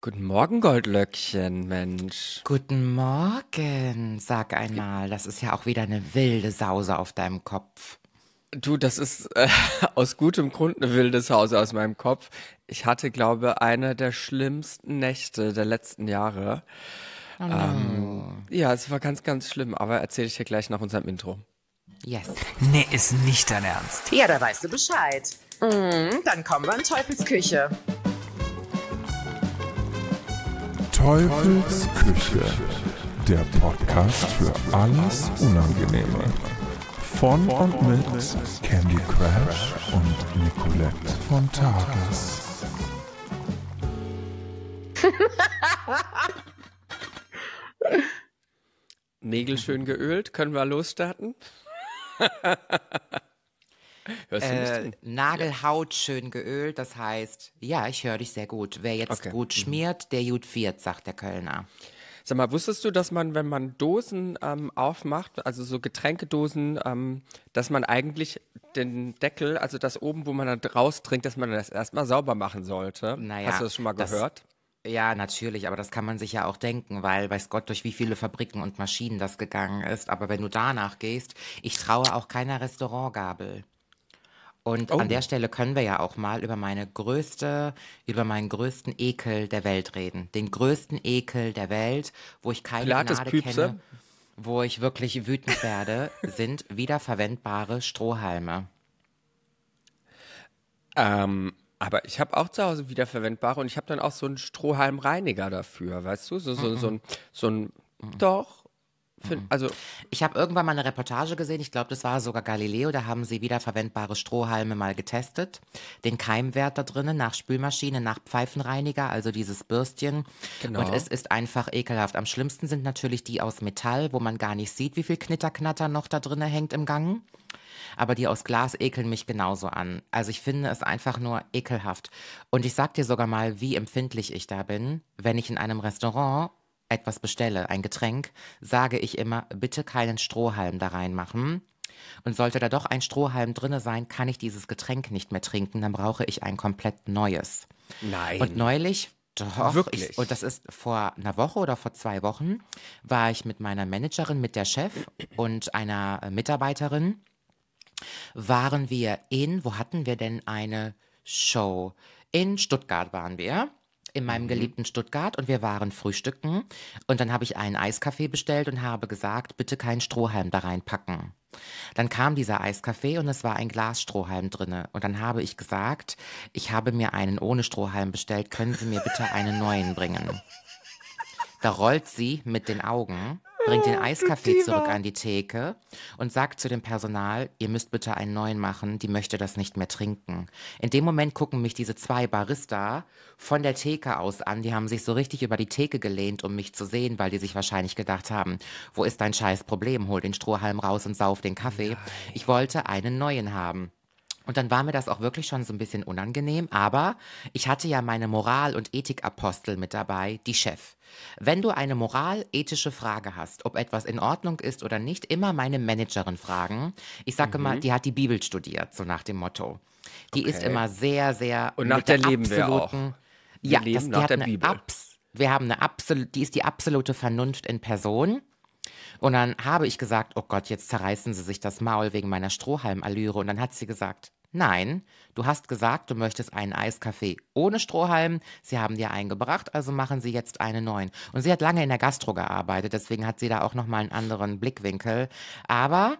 Guten Morgen, Goldlöckchen, Mensch. Guten Morgen, sag einmal. Das ist ja auch wieder eine wilde Sause auf deinem Kopf. Du, das ist äh, aus gutem Grund eine wilde Sause aus meinem Kopf. Ich hatte, glaube ich, eine der schlimmsten Nächte der letzten Jahre. Oh no. ähm, ja, es war ganz, ganz schlimm, aber erzähle ich dir gleich nach unserem Intro. Yes. Nee, ist nicht dein Ernst. Ja, da weißt du Bescheid. Mhm, dann kommen wir in Teufelsküche. Küche. Teufelsküche, der Podcast für alles Unangenehme. Von und mit Candy Crash und Nicolette von Tages. Nägel schön geölt, können wir losstarten? Hörst du Äh, Nagelhaut schön geölt, das heißt, ja, ich höre dich sehr gut. Wer jetzt okay. gut mhm. schmiert, der gut wird, sagt der Kölner. Sag mal, wusstest du, dass man, wenn man Dosen ähm, aufmacht, also so Getränkedosen, ähm, dass man eigentlich den Deckel, also das oben, wo man dann raus trinkt, dass man das erstmal sauber machen sollte? Naja, Hast du das schon mal das, gehört? Ja, natürlich, aber das kann man sich ja auch denken, weil weiß Gott, durch wie viele Fabriken und Maschinen das gegangen ist. Aber wenn du danach gehst, ich traue auch keiner Restaurantgabel. Und oh. an der Stelle können wir ja auch mal über meine größte, über meinen größten Ekel der Welt reden. Den größten Ekel der Welt, wo ich keine Pilates Gnade kenne, wo ich wirklich wütend werde, sind wiederverwendbare Strohhalme. Ähm, aber ich habe auch zu Hause wiederverwendbare und ich habe dann auch so einen Strohhalmreiniger dafür, weißt du? So, so, mm so ein, so ein mm doch, für, mhm. also ich habe irgendwann mal eine Reportage gesehen, ich glaube, das war sogar Galileo, da haben sie wiederverwendbare Strohhalme mal getestet, den Keimwert da drinnen nach Spülmaschine, nach Pfeifenreiniger, also dieses Bürstchen. Genau. Und es ist einfach ekelhaft. Am schlimmsten sind natürlich die aus Metall, wo man gar nicht sieht, wie viel Knitterknatter noch da drinnen hängt im Gang. Aber die aus Glas ekeln mich genauso an. Also ich finde es einfach nur ekelhaft. Und ich sag dir sogar mal, wie empfindlich ich da bin, wenn ich in einem Restaurant etwas bestelle, ein Getränk, sage ich immer, bitte keinen Strohhalm da reinmachen. Und sollte da doch ein Strohhalm drinne sein, kann ich dieses Getränk nicht mehr trinken, dann brauche ich ein komplett neues. Nein. Und neulich doch, Wirklich? Ich, und das ist vor einer Woche oder vor zwei Wochen, war ich mit meiner Managerin, mit der Chef und einer Mitarbeiterin, waren wir in, wo hatten wir denn eine Show? In Stuttgart waren wir in meinem mhm. geliebten Stuttgart und wir waren frühstücken. Und dann habe ich einen Eiskaffee bestellt und habe gesagt, bitte keinen Strohhalm da reinpacken. Dann kam dieser Eiskaffee und es war ein Glas Strohhalm drinne. Und dann habe ich gesagt, ich habe mir einen ohne Strohhalm bestellt, können Sie mir bitte einen neuen bringen? Da rollt sie mit den Augen bringt den ah, Eiskaffee zurück an die Theke und sagt zu dem Personal, ihr müsst bitte einen neuen machen, die möchte das nicht mehr trinken. In dem Moment gucken mich diese zwei Barista von der Theke aus an, die haben sich so richtig über die Theke gelehnt, um mich zu sehen, weil die sich wahrscheinlich gedacht haben, wo ist dein scheiß Problem, hol den Strohhalm raus und sauf den Kaffee. Ich wollte einen neuen haben. Und dann war mir das auch wirklich schon so ein bisschen unangenehm, aber ich hatte ja meine Moral- und Ethikapostel mit dabei, die Chef. Wenn du eine moral-ethische Frage hast, ob etwas in Ordnung ist oder nicht, immer meine Managerin fragen. Ich sage mhm. mal, die hat die Bibel studiert, so nach dem Motto. Die okay. ist immer sehr, sehr. Und nach der, der leben wir auch. Wir ja, leben das, die nach hat der Bibel. Abs wir haben eine absolute, die ist die absolute Vernunft in Person. Und dann habe ich gesagt, oh Gott, jetzt zerreißen sie sich das Maul wegen meiner Strohhalmallüre. Und dann hat sie gesagt, Nein, du hast gesagt, du möchtest einen Eiskaffee ohne Strohhalm. Sie haben dir einen gebracht, also machen sie jetzt einen neuen. Und sie hat lange in der Gastro gearbeitet, deswegen hat sie da auch nochmal einen anderen Blickwinkel. Aber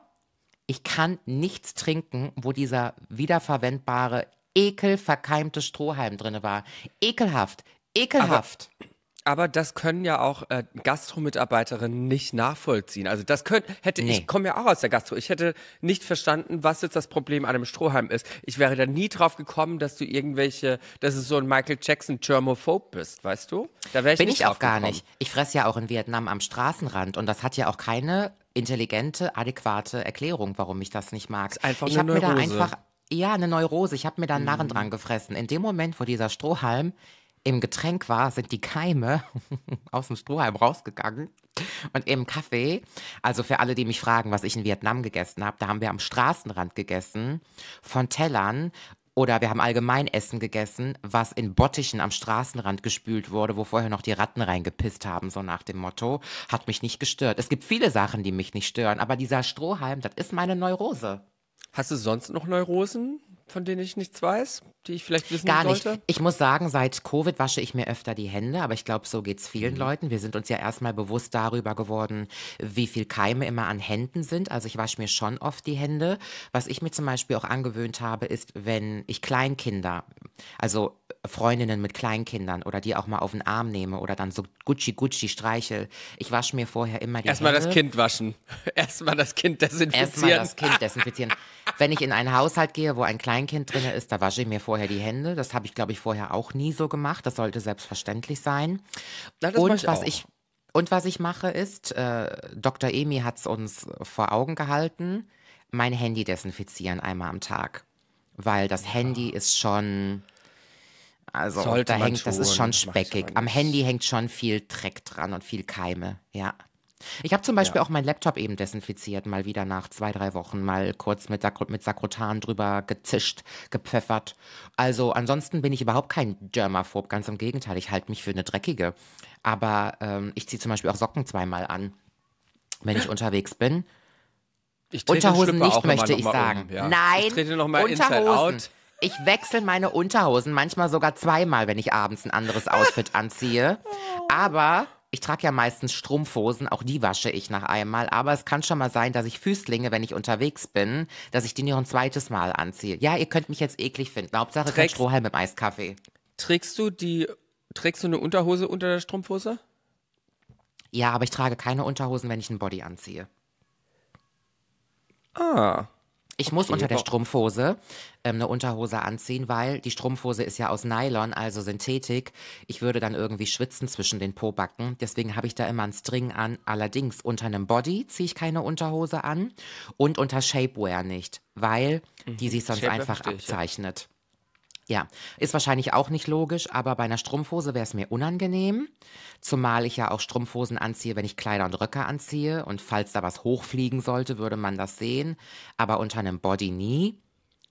ich kann nichts trinken, wo dieser wiederverwendbare, ekelverkeimte Strohhalm drin war. Ekelhaft, ekelhaft. Aber aber das können ja auch äh, Gastromitarbeiterinnen nicht nachvollziehen. Also das könnte, hätte nee. ich, komme ja auch aus der Gastro. Ich hätte nicht verstanden, was jetzt das Problem an einem Strohhalm ist. Ich wäre da nie drauf gekommen, dass du irgendwelche, dass es so ein Michael Jackson Germophob bist, weißt du? Da wäre ich Bin nicht ich auch gar nicht. Ich fresse ja auch in Vietnam am Straßenrand und das hat ja auch keine intelligente, adäquate Erklärung, warum ich das nicht mag. ist einfach ich habe mir da einfach ja eine Neurose. Ich habe mir da einen Narren mhm. dran gefressen. In dem Moment, wo dieser Strohhalm im Getränk war, sind die Keime aus dem Strohhalm rausgegangen. Und im Kaffee, also für alle, die mich fragen, was ich in Vietnam gegessen habe, da haben wir am Straßenrand gegessen von Tellern oder wir haben allgemein Essen gegessen, was in Bottichen am Straßenrand gespült wurde, wo vorher noch die Ratten reingepisst haben, so nach dem Motto, hat mich nicht gestört. Es gibt viele Sachen, die mich nicht stören, aber dieser Strohhalm, das ist meine Neurose. Hast du sonst noch Neurosen? von denen ich nichts weiß, die ich vielleicht wissen Gar nicht. Ich muss sagen, seit Covid wasche ich mir öfter die Hände, aber ich glaube, so geht es vielen mhm. Leuten. Wir sind uns ja erstmal bewusst darüber geworden, wie viel Keime immer an Händen sind. Also ich wasche mir schon oft die Hände. Was ich mir zum Beispiel auch angewöhnt habe, ist, wenn ich Kleinkinder, also Freundinnen mit Kleinkindern oder die auch mal auf den Arm nehme oder dann so Gucci Gucci streichel. Ich wasche mir vorher immer die Erstmal Hände. das Kind waschen. Erstmal das Kind desinfizieren. Erstmal das Kind desinfizieren. wenn ich in einen Haushalt gehe, wo ein Kleinkind Kind drin ist, da wasche ich mir vorher die Hände. Das habe ich, glaube ich, vorher auch nie so gemacht. Das sollte selbstverständlich sein. Na, und ich was ich und was ich mache ist, äh, Dr. Emi hat es uns vor Augen gehalten, mein Handy desinfizieren einmal am Tag, weil das ja. Handy ist schon also Sollte da hängt, das ist schon speckig. Am Handy hängt schon viel Dreck dran und viel Keime, ja. Ich habe zum Beispiel ja. auch meinen Laptop eben desinfiziert, mal wieder nach zwei, drei Wochen, mal kurz mit, Sakro mit Sakrotan drüber gezischt, gepfeffert. Also ansonsten bin ich überhaupt kein Dermaphob, ganz im Gegenteil, ich halte mich für eine dreckige. Aber ähm, ich ziehe zum Beispiel auch Socken zweimal an, wenn ich unterwegs bin. Ich Unterhosen nicht, möchte ich sagen. Um, ja. Nein, ich trete noch mal Unterhosen. Ich wechsle meine Unterhosen manchmal sogar zweimal, wenn ich abends ein anderes Outfit anziehe. Aber ich trage ja meistens Strumpfhosen, auch die wasche ich nach einmal, aber es kann schon mal sein, dass ich Füßlinge, wenn ich unterwegs bin, dass ich die nur ein zweites Mal anziehe. Ja, ihr könnt mich jetzt eklig finden. Hauptsache kein Strohhalm im Eiskaffee. Trägst du die, trägst du eine Unterhose unter der Strumpfhose? Ja, aber ich trage keine Unterhosen, wenn ich einen Body anziehe. Ah. Ich muss okay, unter der Strumpfhose ähm, eine Unterhose anziehen, weil die Strumpfhose ist ja aus Nylon, also Synthetik. Ich würde dann irgendwie schwitzen zwischen den Pobacken. Deswegen habe ich da immer einen String an. Allerdings unter einem Body ziehe ich keine Unterhose an und unter Shapewear nicht, weil mhm. die sich sonst Shapewear einfach abzeichnet. Ja, ist wahrscheinlich auch nicht logisch, aber bei einer Strumpfhose wäre es mir unangenehm. Zumal ich ja auch Strumpfhosen anziehe, wenn ich Kleider und Röcke anziehe. Und falls da was hochfliegen sollte, würde man das sehen. Aber unter einem Body nie.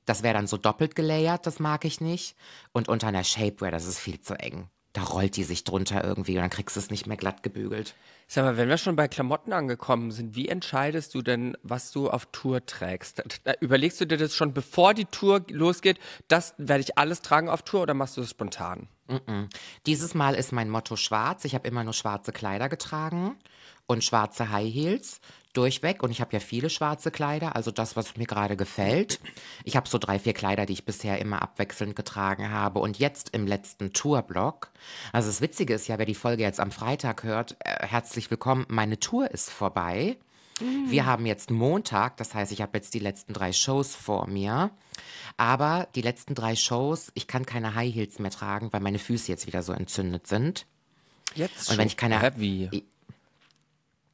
Das wäre dann so doppelt gelayert, das mag ich nicht. Und unter einer Shapewear, das ist viel zu eng da rollt die sich drunter irgendwie und dann kriegst du es nicht mehr glatt gebügelt. Sag mal, wenn wir schon bei Klamotten angekommen sind, wie entscheidest du denn, was du auf Tour trägst? Überlegst du dir das schon, bevor die Tour losgeht, das werde ich alles tragen auf Tour oder machst du das spontan? Mm -mm. Dieses Mal ist mein Motto schwarz. Ich habe immer nur schwarze Kleider getragen und schwarze High Heels durchweg und ich habe ja viele schwarze Kleider, also das, was mir gerade gefällt. Ich habe so drei, vier Kleider, die ich bisher immer abwechselnd getragen habe und jetzt im letzten Tourblock. Also das Witzige ist ja, wer die Folge jetzt am Freitag hört, äh, herzlich willkommen, meine Tour ist vorbei. Mhm. Wir haben jetzt Montag, das heißt, ich habe jetzt die letzten drei Shows vor mir. Aber die letzten drei Shows, ich kann keine High Heels mehr tragen, weil meine Füße jetzt wieder so entzündet sind. Jetzt und schon wenn ich keine heavy.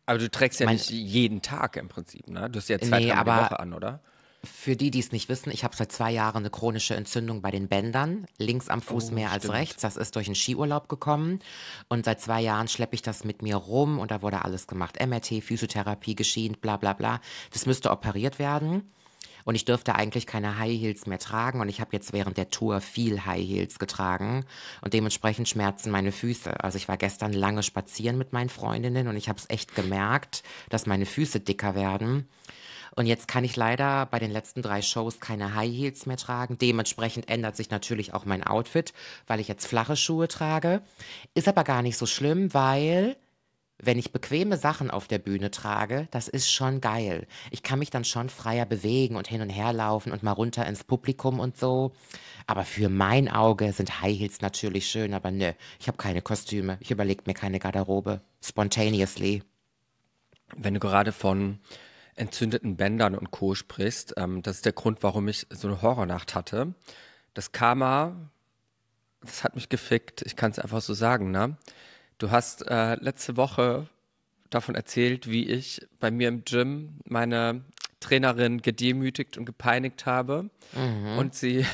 Aber du trägst ja mein, nicht jeden Tag im Prinzip, ne? Du hast ja zwei, nee, drei aber, die Woche an, oder? Für die, die es nicht wissen, ich habe seit zwei Jahren eine chronische Entzündung bei den Bändern, links am Fuß oh, mehr stimmt. als rechts. Das ist durch einen Skiurlaub gekommen. Und seit zwei Jahren schleppe ich das mit mir rum und da wurde alles gemacht. MRT, Physiotherapie, geschient, bla bla bla. Das müsste operiert werden. Und ich dürfte eigentlich keine High Heels mehr tragen. Und ich habe jetzt während der Tour viel High Heels getragen. Und dementsprechend schmerzen meine Füße. Also ich war gestern lange spazieren mit meinen Freundinnen und ich habe es echt gemerkt, dass meine Füße dicker werden. Und jetzt kann ich leider bei den letzten drei Shows keine High Heels mehr tragen. Dementsprechend ändert sich natürlich auch mein Outfit, weil ich jetzt flache Schuhe trage. Ist aber gar nicht so schlimm, weil wenn ich bequeme Sachen auf der Bühne trage, das ist schon geil. Ich kann mich dann schon freier bewegen und hin und her laufen und mal runter ins Publikum und so. Aber für mein Auge sind High Heels natürlich schön, aber nö, ich habe keine Kostüme. Ich überlege mir keine Garderobe. Spontaneously. Wenn du gerade von entzündeten Bändern und Co. sprichst, ähm, das ist der Grund, warum ich so eine Horrornacht hatte. Das Karma, das hat mich gefickt. Ich kann es einfach so sagen, ne? Du hast äh, letzte Woche davon erzählt, wie ich bei mir im Gym meine Trainerin gedemütigt und gepeinigt habe mhm. und sie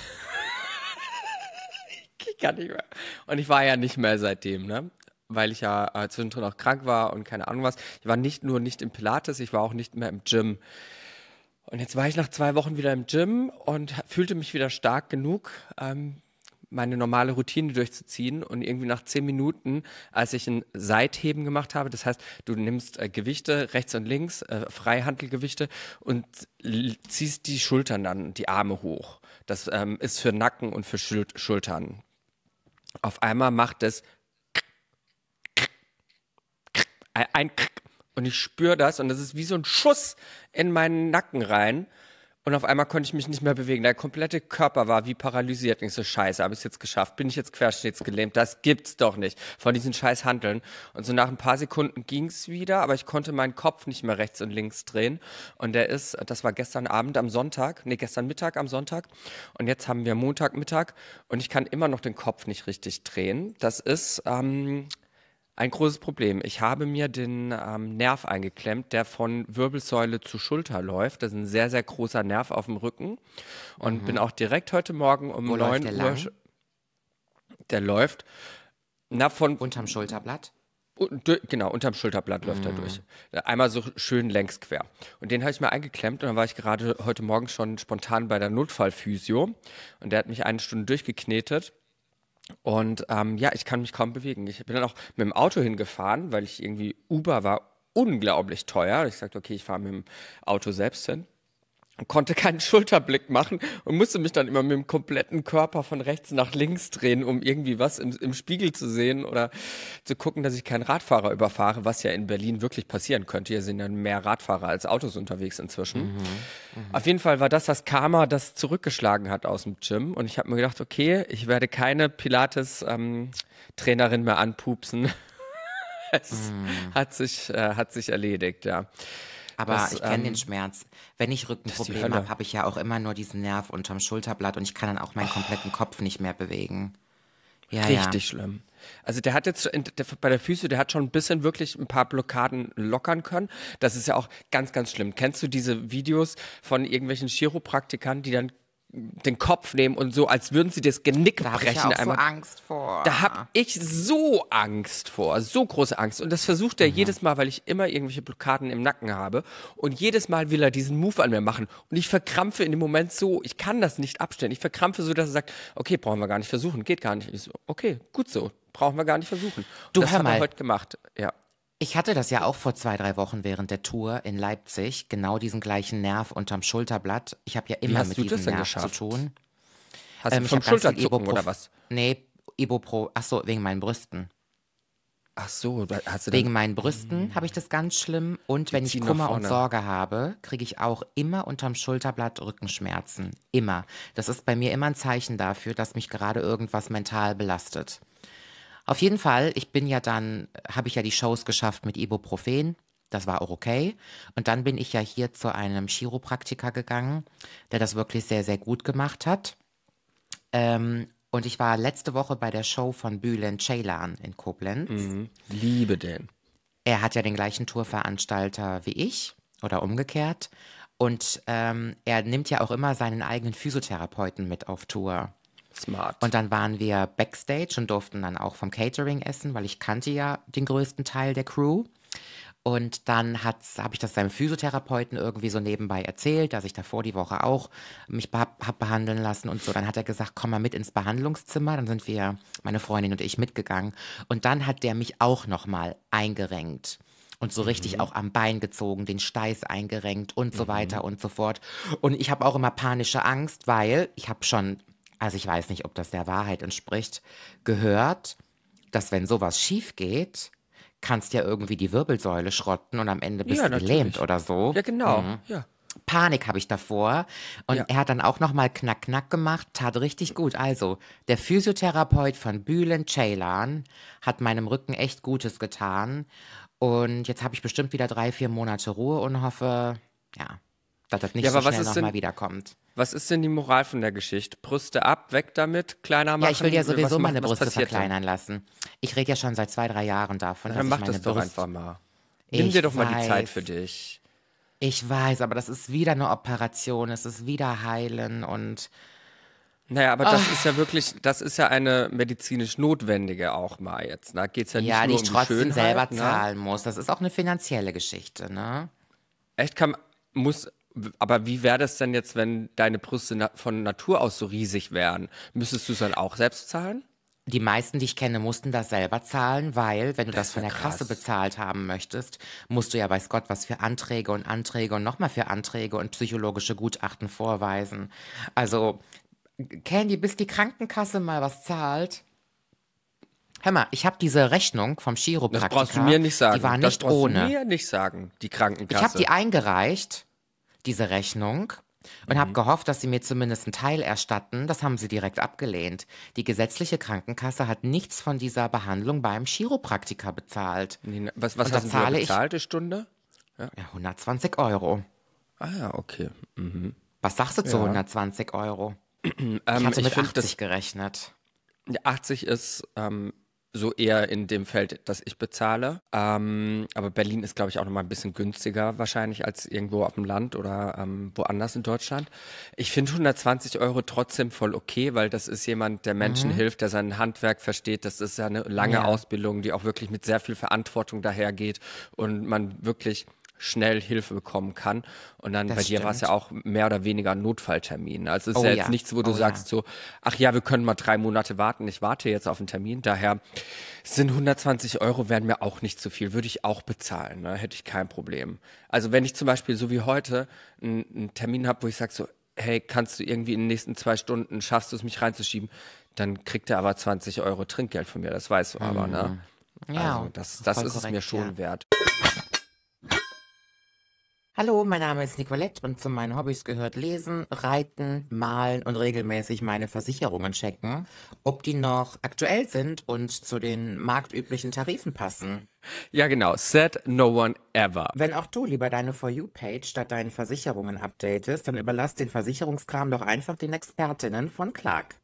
ich kann nicht mehr. Und ich war ja nicht mehr seitdem, ne? Weil ich ja äh, zwischendrin auch krank war und keine Ahnung was. Ich war nicht nur nicht im Pilates, ich war auch nicht mehr im Gym. Und jetzt war ich nach zwei Wochen wieder im Gym und fühlte mich wieder stark genug, ähm, meine normale Routine durchzuziehen und irgendwie nach zehn Minuten, als ich ein Seitheben gemacht habe, das heißt, du nimmst äh, Gewichte rechts und links, äh, Freihandelgewichte und ziehst die Schultern dann, die Arme hoch. Das ähm, ist für Nacken und für Schul Schultern. Auf einmal macht es ein und ich spüre das und das ist wie so ein Schuss in meinen Nacken rein und auf einmal konnte ich mich nicht mehr bewegen. Der komplette Körper war wie paralysiert. ich so, scheiße, habe ich es jetzt geschafft? Bin ich jetzt querschnittsgelähmt? Das gibt's doch nicht. Von diesen scheiß Handeln. Und so nach ein paar Sekunden ging es wieder, aber ich konnte meinen Kopf nicht mehr rechts und links drehen. Und der ist, das war gestern Abend am Sonntag, nee, gestern Mittag am Sonntag. Und jetzt haben wir Montagmittag. Und ich kann immer noch den Kopf nicht richtig drehen. Das ist, ähm, ein großes Problem. Ich habe mir den ähm, Nerv eingeklemmt, der von Wirbelsäule zu Schulter läuft. Das ist ein sehr, sehr großer Nerv auf dem Rücken. Und mhm. bin auch direkt heute Morgen um Wo 9 der Uhr. Lang? Der läuft. Na, von. Unterm Schulterblatt? Genau, unterm Schulterblatt läuft mhm. er durch. Einmal so schön längs quer. Und den habe ich mir eingeklemmt und dann war ich gerade heute Morgen schon spontan bei der Notfallphysio und der hat mich eine Stunde durchgeknetet und ähm, ja, ich kann mich kaum bewegen. Ich bin dann auch mit dem Auto hingefahren, weil ich irgendwie Uber war unglaublich teuer. Ich sagte, okay, ich fahre mit dem Auto selbst hin konnte keinen Schulterblick machen und musste mich dann immer mit dem kompletten Körper von rechts nach links drehen, um irgendwie was im, im, Spiegel zu sehen oder zu gucken, dass ich keinen Radfahrer überfahre, was ja in Berlin wirklich passieren könnte. Hier sind dann mehr Radfahrer als Autos unterwegs inzwischen. Mhm. Mhm. Auf jeden Fall war das das Karma, das zurückgeschlagen hat aus dem Gym und ich habe mir gedacht, okay, ich werde keine Pilates-Trainerin ähm, mehr anpupsen. es mhm. hat, sich, äh, hat sich erledigt, ja. Aber das, ich kenne ähm, den Schmerz. Wenn ich Rückenprobleme habe, habe ich ja auch immer nur diesen Nerv unterm Schulterblatt und ich kann dann auch meinen oh. kompletten Kopf nicht mehr bewegen. Ja, Richtig ja. schlimm. Also der hat jetzt in, der, bei der Füße, der hat schon ein bisschen wirklich ein paar Blockaden lockern können. Das ist ja auch ganz, ganz schlimm. Kennst du diese Videos von irgendwelchen Chiropraktikern, die dann den Kopf nehmen und so, als würden sie das Genick da brechen. Da habe ich auch so Angst vor. Da habe ich so Angst vor, so große Angst. Und das versucht er mhm. jedes Mal, weil ich immer irgendwelche Blockaden im Nacken habe. Und jedes Mal will er diesen Move an mir machen. Und ich verkrampfe in dem Moment so, ich kann das nicht abstellen. Ich verkrampfe so, dass er sagt, okay, brauchen wir gar nicht versuchen, geht gar nicht. Ich so, okay, gut so, brauchen wir gar nicht versuchen. du, das hör mal. haben wir heute gemacht, ja. Ich hatte das ja auch vor zwei, drei Wochen während der Tour in Leipzig, genau diesen gleichen Nerv unterm Schulterblatt. Ich habe ja immer mit diesem Nerv geschafft? zu tun. Hast ähm, du vom Schulterzucken oder was? Nee, Ibopro, ach so, wegen meinen Brüsten. Ach so, hast du Wegen meinen Brüsten habe ich das ganz schlimm. Und wenn ich Kummer und Sorge habe, kriege ich auch immer unterm Schulterblatt Rückenschmerzen. Immer. Das ist bei mir immer ein Zeichen dafür, dass mich gerade irgendwas mental belastet. Auf jeden Fall, ich bin ja dann, habe ich ja die Shows geschafft mit Ibuprofen. Das war auch okay. Und dann bin ich ja hier zu einem Chiropraktiker gegangen, der das wirklich sehr, sehr gut gemacht hat. Ähm, und ich war letzte Woche bei der Show von Bülent Ceylan in Koblenz. Mhm. Liebe den. Er hat ja den gleichen Tourveranstalter wie ich oder umgekehrt. Und ähm, er nimmt ja auch immer seinen eigenen Physiotherapeuten mit auf Tour. Smart. Und dann waren wir backstage und durften dann auch vom Catering essen, weil ich kannte ja den größten Teil der Crew. Und dann habe ich das seinem Physiotherapeuten irgendwie so nebenbei erzählt, dass ich davor die Woche auch mich hab, hab behandeln lassen und so. Dann hat er gesagt, komm mal mit ins Behandlungszimmer. Dann sind wir, meine Freundin und ich, mitgegangen. Und dann hat der mich auch nochmal eingerenkt und so richtig mhm. auch am Bein gezogen, den Steiß eingerenkt und so mhm. weiter und so fort. Und ich habe auch immer panische Angst, weil ich habe schon also ich weiß nicht, ob das der Wahrheit entspricht, gehört, dass wenn sowas schief geht, kannst ja irgendwie die Wirbelsäule schrotten und am Ende bist ja, du gelähmt oder so. Ja, genau. Mhm. Ja. Panik habe ich davor. Und ja. er hat dann auch nochmal knack, knack gemacht, tat richtig gut. Also, der Physiotherapeut von Bühlen Ceylan hat meinem Rücken echt Gutes getan. Und jetzt habe ich bestimmt wieder drei, vier Monate Ruhe und hoffe, ja, dass das nicht ja, so schnell nochmal wiederkommt. Was ist denn die Moral von der Geschichte? Brüste ab, weg damit, kleiner machen. Ja, ich will ja sowieso was, meine Brüste verkleinern denn? lassen. Ich rede ja schon seit zwei, drei Jahren davon. Dann mach das doch Brust... einfach mal. Nimm ich dir doch weiß. mal die Zeit für dich. Ich weiß, aber das ist wieder eine Operation. Es ist wieder heilen und. Naja, aber das oh. ist ja wirklich, das ist ja eine medizinisch notwendige auch mal jetzt. Da ne? geht es ja nicht ja, nur um die Schönheit. die ich trotzdem selber ne? zahlen muss. Das ist auch eine finanzielle Geschichte, ne? Echt, kann, muss, aber wie wäre das denn jetzt, wenn deine Brüste na von Natur aus so riesig wären? Müsstest du es dann auch selbst zahlen? Die meisten, die ich kenne, mussten das selber zahlen, weil, wenn du das, das von der krass. Kasse bezahlt haben möchtest, musst du ja bei Scott was für Anträge und Anträge und nochmal für Anträge und psychologische Gutachten vorweisen. Also, Candy, bis die Krankenkasse mal was zahlt. Hör mal, ich habe diese Rechnung vom Chiropraktiker. Das brauchst du mir nicht sagen. Die war nicht ohne. das brauchst ohne. Du mir nicht sagen, die Krankenkasse. Ich habe die eingereicht diese Rechnung und habe mhm. gehofft, dass sie mir zumindest einen Teil erstatten. Das haben sie direkt abgelehnt. Die gesetzliche Krankenkasse hat nichts von dieser Behandlung beim Chiropraktiker bezahlt. Nee, ne, was, was hast du da ich Stunde? Ja. ja, 120 Euro. Ah ja, okay. Mhm. Was sagst du zu Ja. 120 Euro? Ähm, ich Ähm, hatte ich mit finde, 80 das gerechnet. 80 ist ähm, so eher in dem Feld, das ich bezahle. Ähm, aber Berlin ist, glaube ich, auch nochmal ein bisschen günstiger wahrscheinlich als irgendwo auf dem Land oder ähm, woanders in Deutschland. Ich finde 120 Euro trotzdem voll okay, weil das ist jemand, der Menschen mhm. hilft, der sein Handwerk versteht. Das ist ja eine lange ja. Ausbildung, die auch wirklich mit sehr viel Verantwortung dahergeht und man wirklich schnell Hilfe bekommen kann. Und dann das bei dir war es ja auch mehr oder weniger ein Notfalltermin. Also es ist oh, ja jetzt ja. nichts, wo du oh, sagst ja. so, ach ja, wir können mal drei Monate warten, ich warte jetzt auf einen Termin. Daher sind 120 Euro wären mir auch nicht zu viel, würde ich auch bezahlen, ne? hätte ich kein Problem. Also wenn ich zum Beispiel so wie heute einen, Termin habe, wo ich sage so, hey, kannst du irgendwie in den nächsten zwei Stunden, schaffst du es mich reinzuschieben, dann kriegt er aber 20 Euro Trinkgeld von mir, das weißt du mhm. aber, ne? Mhm. Ja, also das, das ist korrekt, es mir schon wert. Hallo, mein Name ist Nicolette und zu meinen Hobbys gehört Lesen, Reiten, Malen und regelmäßig meine Versicherungen checken, ob die noch aktuell sind und zu den marktüblichen Tarifen passen. Ja, genau. Said no one ever. Wenn auch du lieber deine For You-Page statt deinen Versicherungen updatest, dann überlass den Versicherungskram doch einfach den Expertinnen von Clark.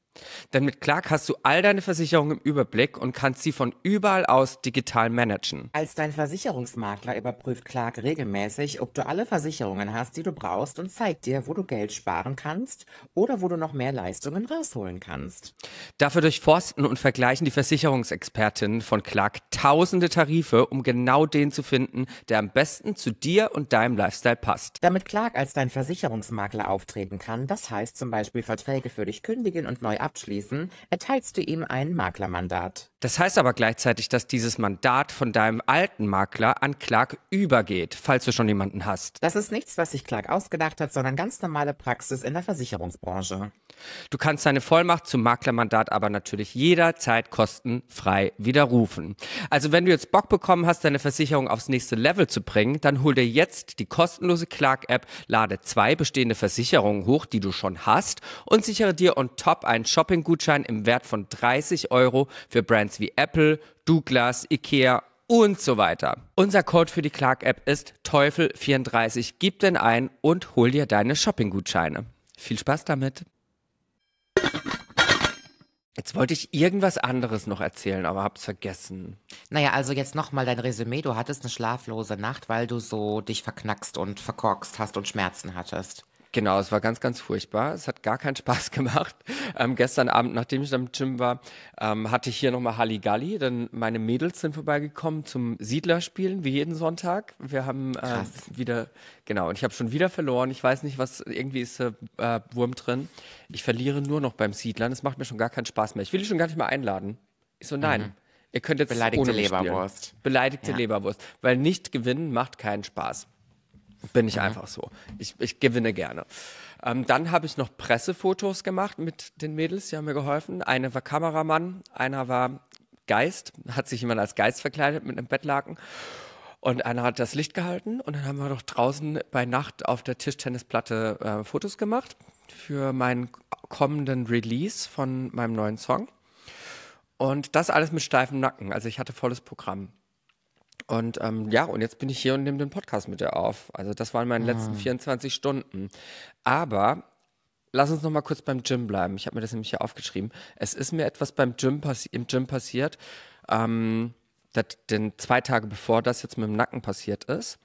Denn mit Clark hast du all deine Versicherungen im Überblick und kannst sie von überall aus digital managen. Als dein Versicherungsmakler überprüft Clark regelmäßig, ob du alle Versicherungen hast, die du brauchst und zeigt dir, wo du Geld sparen kannst oder wo du noch mehr Leistungen rausholen kannst. Dafür durchforsten und vergleichen die Versicherungsexpertinnen von Clark tausende Tarife, um genau den zu finden, der am besten zu dir und deinem Lifestyle passt. Damit Clark als dein Versicherungsmakler auftreten kann, das heißt zum Beispiel Verträge für dich kündigen und neu abschließen, erteilst du ihm ein Maklermandat. Das heißt aber gleichzeitig, dass dieses Mandat von deinem alten Makler an Clark übergeht, falls du schon jemanden hast. Das ist nichts, was sich Clark ausgedacht hat, sondern ganz normale Praxis in der Versicherungsbranche. Du kannst deine Vollmacht zum Maklermandat aber natürlich jederzeit kostenfrei widerrufen. Also wenn du jetzt Bock bekommen hast, deine Versicherung aufs nächste Level zu bringen, dann hol dir jetzt die kostenlose Clark-App, lade zwei bestehende Versicherungen hoch, die du schon hast und sichere dir on top einen Shopping-Gutschein im Wert von 30 Euro für Brands wie Apple, Douglas, Ikea und so weiter. Unser Code für die Clark-App ist Teufel34. Gib den ein und hol dir deine Shopping-Gutscheine. Viel Spaß damit. Jetzt wollte ich irgendwas anderes noch erzählen, aber hab's vergessen. Naja, also jetzt nochmal dein Resümee. Du hattest eine schlaflose Nacht, weil du so dich verknackst und verkorkst hast und Schmerzen hattest. Genau, es war ganz, ganz furchtbar. Es hat gar keinen Spaß gemacht. Ähm, gestern Abend, nachdem ich am Gym war, ähm, hatte ich hier nochmal Halligalli. Dann meine Mädels sind vorbeigekommen zum Siedlerspielen, wie jeden Sonntag. Wir haben äh, wieder, genau, und ich habe schon wieder verloren. Ich weiß nicht, was, irgendwie ist äh, Wurm drin. Ich verliere nur noch beim Siedlern. Es macht mir schon gar keinen Spaß mehr. Ich will die schon gar nicht mehr einladen. Ich so, nein. Mhm. Ihr könnt jetzt Beleidigte ohne Leberwurst. Spielen. Beleidigte ja. Leberwurst. Weil nicht gewinnen macht keinen Spaß. Bin ich mhm. einfach so. Ich, ich gewinne gerne. Ähm, dann habe ich noch Pressefotos gemacht mit den Mädels, die haben mir geholfen. Eine war Kameramann, einer war Geist, hat sich jemand als Geist verkleidet mit einem Bettlaken. Und einer hat das Licht gehalten und dann haben wir doch draußen bei Nacht auf der Tischtennisplatte äh, Fotos gemacht für meinen kommenden Release von meinem neuen Song. Und das alles mit steifem Nacken. Also ich hatte volles Programm. Und ähm, ja, und jetzt bin ich hier und nehme den Podcast mit dir auf. Also das waren meine hm. letzten 24 ah. Stunden. Aber lass uns noch mal kurz beim Gym bleiben. Ich habe mir das nämlich hier aufgeschrieben. Es ist mir etwas beim Gym im Gym passiert, ähm, das, denn zwei Tage bevor das jetzt mit dem Nacken passiert ist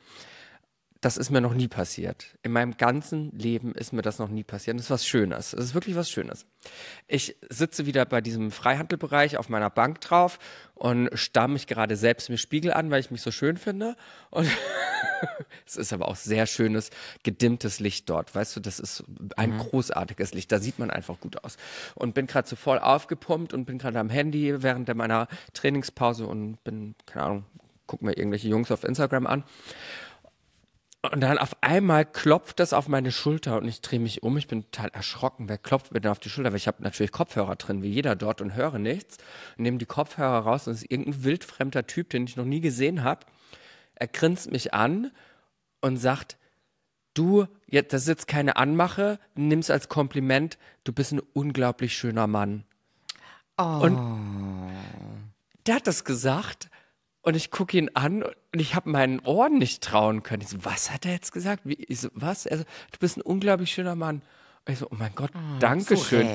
das ist mir noch nie passiert. In meinem ganzen Leben ist mir das noch nie passiert. Das ist was Schönes. Es ist wirklich was Schönes. Ich sitze wieder bei diesem Freihandelbereich auf meiner Bank drauf und starr mich gerade selbst im Spiegel an, weil ich mich so schön finde. Und es ist aber auch sehr schönes, gedimmtes Licht dort. Weißt du, das ist ein mhm. großartiges Licht. Da sieht man einfach gut aus. Und bin gerade so voll aufgepumpt und bin gerade am Handy während meiner Trainingspause und bin, keine Ahnung, guck mir irgendwelche Jungs auf Instagram an. Und dann auf einmal klopft das auf meine Schulter und ich drehe mich um. Ich bin total erschrocken. Wer klopft mir denn auf die Schulter? Weil ich habe natürlich Kopfhörer drin, wie jeder dort und höre nichts. Und nehme die Kopfhörer raus und es ist irgendein wildfremder Typ, den ich noch nie gesehen habe. Er grinst mich an und sagt, du, jetzt, das ist jetzt keine Anmache, nimm es als Kompliment, du bist ein unglaublich schöner Mann. Oh. Und der hat das gesagt und ich gucke ihn an und ich habe meinen Ohren nicht trauen können. Ich so, was hat er jetzt gesagt? Wie, ich so, was? Also, du bist ein unglaublich schöner Mann. Und ich so, oh mein Gott, ah, Dankeschön.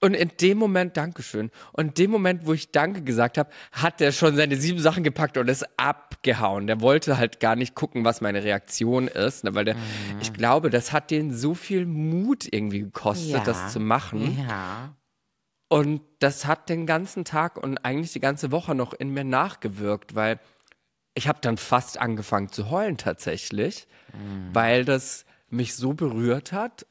Und in dem Moment, Dankeschön. Und in dem Moment, wo ich Danke gesagt habe, hat er schon seine sieben Sachen gepackt und ist abgehauen. Der wollte halt gar nicht gucken, was meine Reaktion ist. Ne? Weil der, mhm. ich glaube, das hat den so viel Mut irgendwie gekostet, ja. das zu machen. Ja. Und das hat den ganzen Tag und eigentlich die ganze Woche noch in mir nachgewirkt, weil ich habe dann fast angefangen zu heulen tatsächlich, mhm. weil das mich so berührt hat,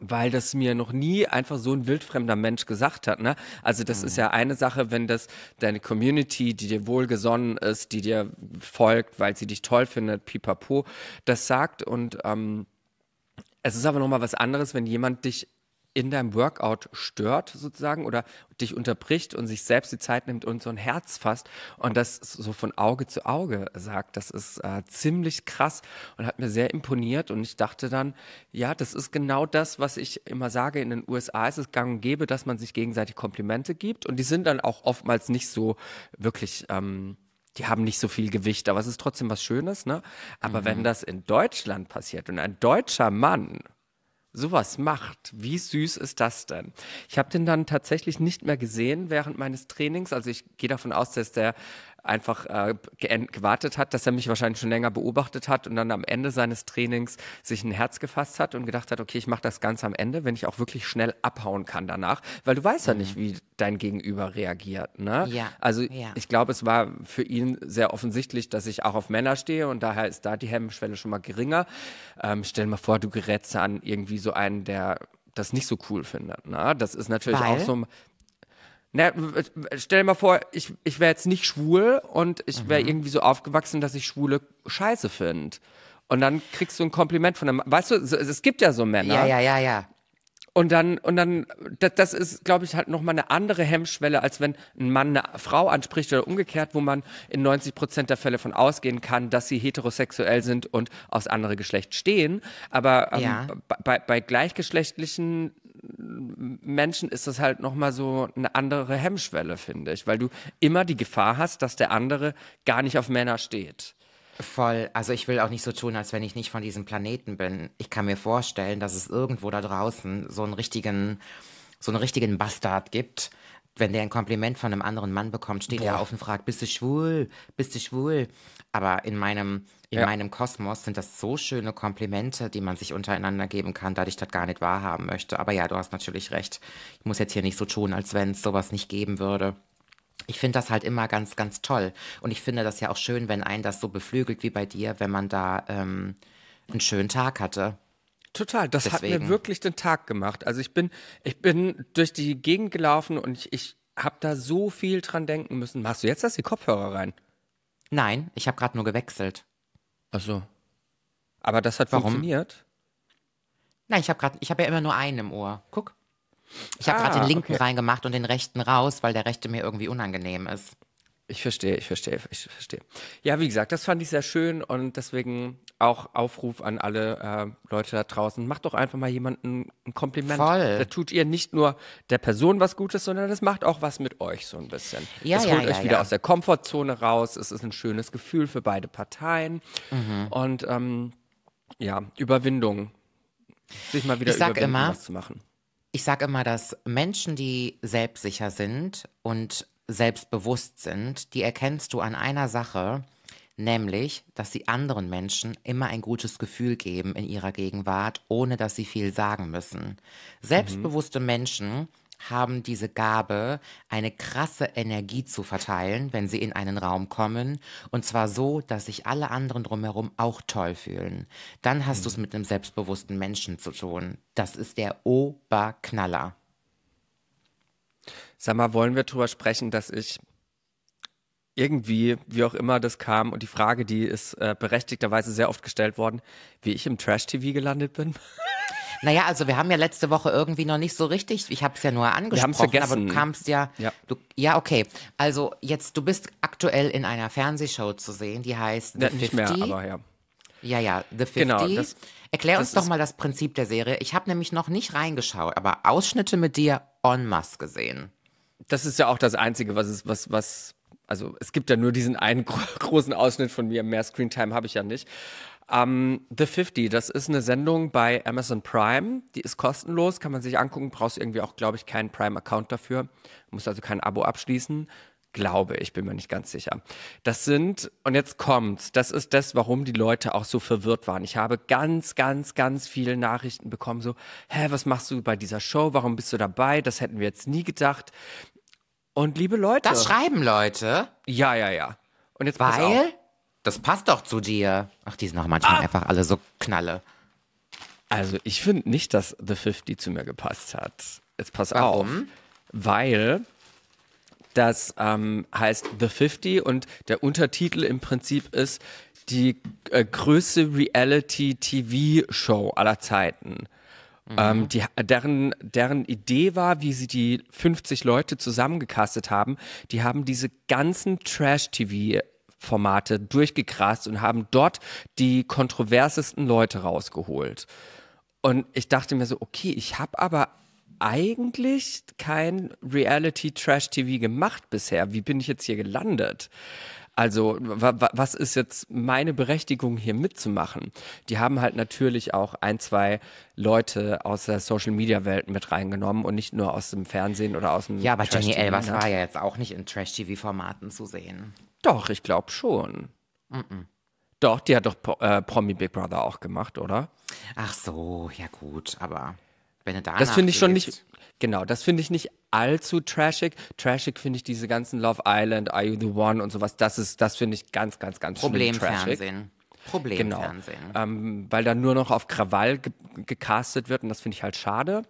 weil das mir noch nie einfach so ein wildfremder Mensch gesagt hat. Ne? Also das mhm. ist ja eine Sache, wenn das deine Community, die dir wohlgesonnen ist, die dir folgt, weil sie dich toll findet, pipapo, das sagt und ähm, es ist aber nochmal was anderes, wenn jemand dich in deinem Workout stört sozusagen oder dich unterbricht und sich selbst die Zeit nimmt und so ein Herz fasst und das so von Auge zu Auge sagt. Das ist äh, ziemlich krass und hat mir sehr imponiert und ich dachte dann, ja, das ist genau das, was ich immer sage. In den USA ist es gang und gäbe, dass man sich gegenseitig Komplimente gibt und die sind dann auch oftmals nicht so wirklich... Ähm, die haben nicht so viel Gewicht, aber es ist trotzdem was Schönes, ne? Aber mhm. wenn das in Deutschland passiert und ein deutscher Mann sowas macht, wie süß ist das denn? Ich habe den dann tatsächlich nicht mehr gesehen während meines Trainings. Also ich gehe davon aus, dass der einfach äh, gewartet hat, dass er mich wahrscheinlich schon länger beobachtet hat und dann am Ende seines Trainings sich ein Herz gefasst hat und gedacht hat, okay, ich mache das ganz am Ende, wenn ich auch wirklich schnell abhauen kann danach, weil du weißt mhm. ja nicht, mhm. wie dein Gegenüber reagiert. Ne? Ja. Also ja. ich glaube, es war für ihn sehr offensichtlich, dass ich auch auf Männer stehe und daher ist da die Hemmschwelle schon mal geringer. Ähm, stell dir mal vor, du gerätst an irgendwie so einen, der das nicht so cool findet. Ne? Das ist natürlich Weil? auch so, ein na, stell dir mal vor, ich, ich wäre jetzt nicht schwul und ich wäre mhm. irgendwie so aufgewachsen, dass ich Schwule scheiße finde. Und dann kriegst du ein Kompliment von einem. Weißt du, es, gibt ja so Männer. Ja, ja, ja, ja. Und dann, und dann, das, das ist, glaube ich, halt nochmal eine andere Hemmschwelle, als wenn ein Mann eine Frau anspricht oder umgekehrt, wo man in 90 Prozent der Fälle von ausgehen kann, dass sie heterosexuell sind und aufs andere Geschlecht stehen. Aber ähm, ja. bei, bei gleichgeschlechtlichen Menschen ist das halt nochmal so eine andere Hemmschwelle, finde ich, weil du immer die Gefahr hast, dass der andere gar nicht auf Männer steht. Voll. Also ich will auch nicht so tun, als wenn ich nicht von diesem Planeten bin. Ich kann mir vorstellen, dass es irgendwo da draußen so einen richtigen, so einen richtigen Bastard gibt. Wenn der ein Kompliment von einem anderen Mann bekommt, steht Boah. er auf und fragt, bist du schwul? Bist du schwul? Aber in meinem in ja. meinem Kosmos sind das so schöne Komplimente, die man sich untereinander geben kann, da ich das gar nicht wahrhaben möchte. Aber ja, du hast natürlich recht. Ich muss jetzt hier nicht so tun, als wenn es sowas nicht geben würde. Ich finde das halt immer ganz, ganz toll. Und ich finde das ja auch schön, wenn einen das so beflügelt wie bei dir, wenn man da ähm, einen schönen Tag hatte. Total, das Deswegen. hat mir wirklich den Tag gemacht. Also ich bin, ich bin durch die Gegend gelaufen und ich, ich habe da so viel dran denken müssen. Machst du jetzt das die Kopfhörer rein? Nein, ich habe gerade nur gewechselt. Also. Aber das hat Warum? funktioniert. Nein, ich habe gerade, ich habe ja immer nur einen im Ohr. Guck. Ich habe ah, gerade den linken okay. reingemacht und den rechten raus, weil der rechte mir irgendwie unangenehm ist. Ich verstehe, ich verstehe, ich verstehe. Ja, wie gesagt, das fand ich sehr schön und deswegen auch Aufruf an alle äh, Leute da draußen. Macht doch einfach mal jemanden ein Kompliment. Voll. Da tut ihr nicht nur der Person was Gutes, sondern das macht auch was mit euch so ein bisschen. Ja, es ja, holt ja, euch ja. wieder aus der Komfortzone raus. Es ist ein schönes Gefühl für beide Parteien. Mhm. Und ähm, ja, Überwindung. Sich mal wieder ich sag überwinden, immer, was zu machen. Ich sage immer, dass Menschen, die selbstsicher sind und selbstbewusst sind, die erkennst du an einer Sache, nämlich, dass sie anderen Menschen immer ein gutes Gefühl geben in ihrer Gegenwart, ohne dass sie viel sagen müssen. Selbstbewusste mhm. Menschen haben diese Gabe, eine krasse Energie zu verteilen, wenn sie in einen Raum kommen, und zwar so, dass sich alle anderen drumherum auch toll fühlen. Dann hast mhm. du es mit einem selbstbewussten Menschen zu tun. Das ist der Oberknaller. Sag mal, wollen wir darüber sprechen, dass ich irgendwie, wie auch immer das kam, und die Frage, die ist äh, berechtigterweise sehr oft gestellt worden, wie ich im Trash-TV gelandet bin? Naja, also wir haben ja letzte Woche irgendwie noch nicht so richtig, ich habe es ja nur angesprochen, vergessen. aber du kamst ja, ja. Du, ja, okay. Also jetzt, du bist aktuell in einer Fernsehshow zu sehen, die heißt The ja, äh, 50. Nicht mehr, aber ja. Ja, ja, The 50. Genau, das, Erklär das uns doch mal das Prinzip der Serie. Ich habe nämlich noch nicht reingeschaut, aber Ausschnitte mit dir en masse gesehen das ist ja auch das Einzige, was es, was, was, also es gibt ja nur diesen einen großen Ausschnitt von mir, mehr Screentime habe ich ja nicht. Um, ähm, The 50, das ist eine Sendung bei Amazon Prime. Die ist kostenlos, kann man sich angucken. Brauchst irgendwie auch, glaube ich, keinen Prime-Account dafür. Muss also kein Abo abschließen. Glaube ich, bin mir nicht ganz sicher. Das sind, und jetzt kommt's, das ist das, warum die Leute auch so verwirrt waren. Ich habe ganz, ganz, ganz viele Nachrichten bekommen, so, hä, was machst du bei dieser Show? Warum bist du dabei? Das hätten wir jetzt nie gedacht. Und liebe Leute. Das schreiben Leute? Ja, ja, ja. Und jetzt Weil? Das passt doch zu dir. Ach, die sind auch manchmal ah. einfach alle so knalle. Also, ich finde nicht, dass The 50 zu mir gepasst hat. Jetzt pass Warum? auf. Weil das ähm, heißt The 50 und der Untertitel im Prinzip ist die äh, größte Reality-TV-Show aller Zeiten. Ähm, mhm. Ähm, die, äh, deren, deren Idee war, wie sie die 50 Leute zusammengekastet haben, die haben diese ganzen Trash-TV Formate durchgekrast und haben dort die kontroversesten Leute rausgeholt. Und ich dachte mir so, okay, ich habe aber eigentlich kein Reality-Trash-TV gemacht bisher. Wie bin ich jetzt hier gelandet? Also was ist jetzt meine Berechtigung, hier mitzumachen? Die haben halt natürlich auch ein, zwei Leute aus der Social-Media-Welt mit reingenommen und nicht nur aus dem Fernsehen oder aus dem Ja, aber Jenny Elvers ne? war ja jetzt auch nicht in Trash-TV-Formaten zu sehen. Doch, ich glaube schon. Mm -mm. Doch, die hat doch äh, Promi Big Brother auch gemacht, oder? Ach so, ja gut, aber wenn er danach das finde ich schon nicht. Genau, das finde ich nicht allzu trashig. Trashig finde ich diese ganzen Love Island, Are You the One und sowas. Das ist, das finde ich ganz, ganz, ganz Problem schlimm. Problemfernsehen. Problemfernsehen. Genau. Ähm, weil da nur noch auf Krawall ge gecastet wird und das finde ich halt schade.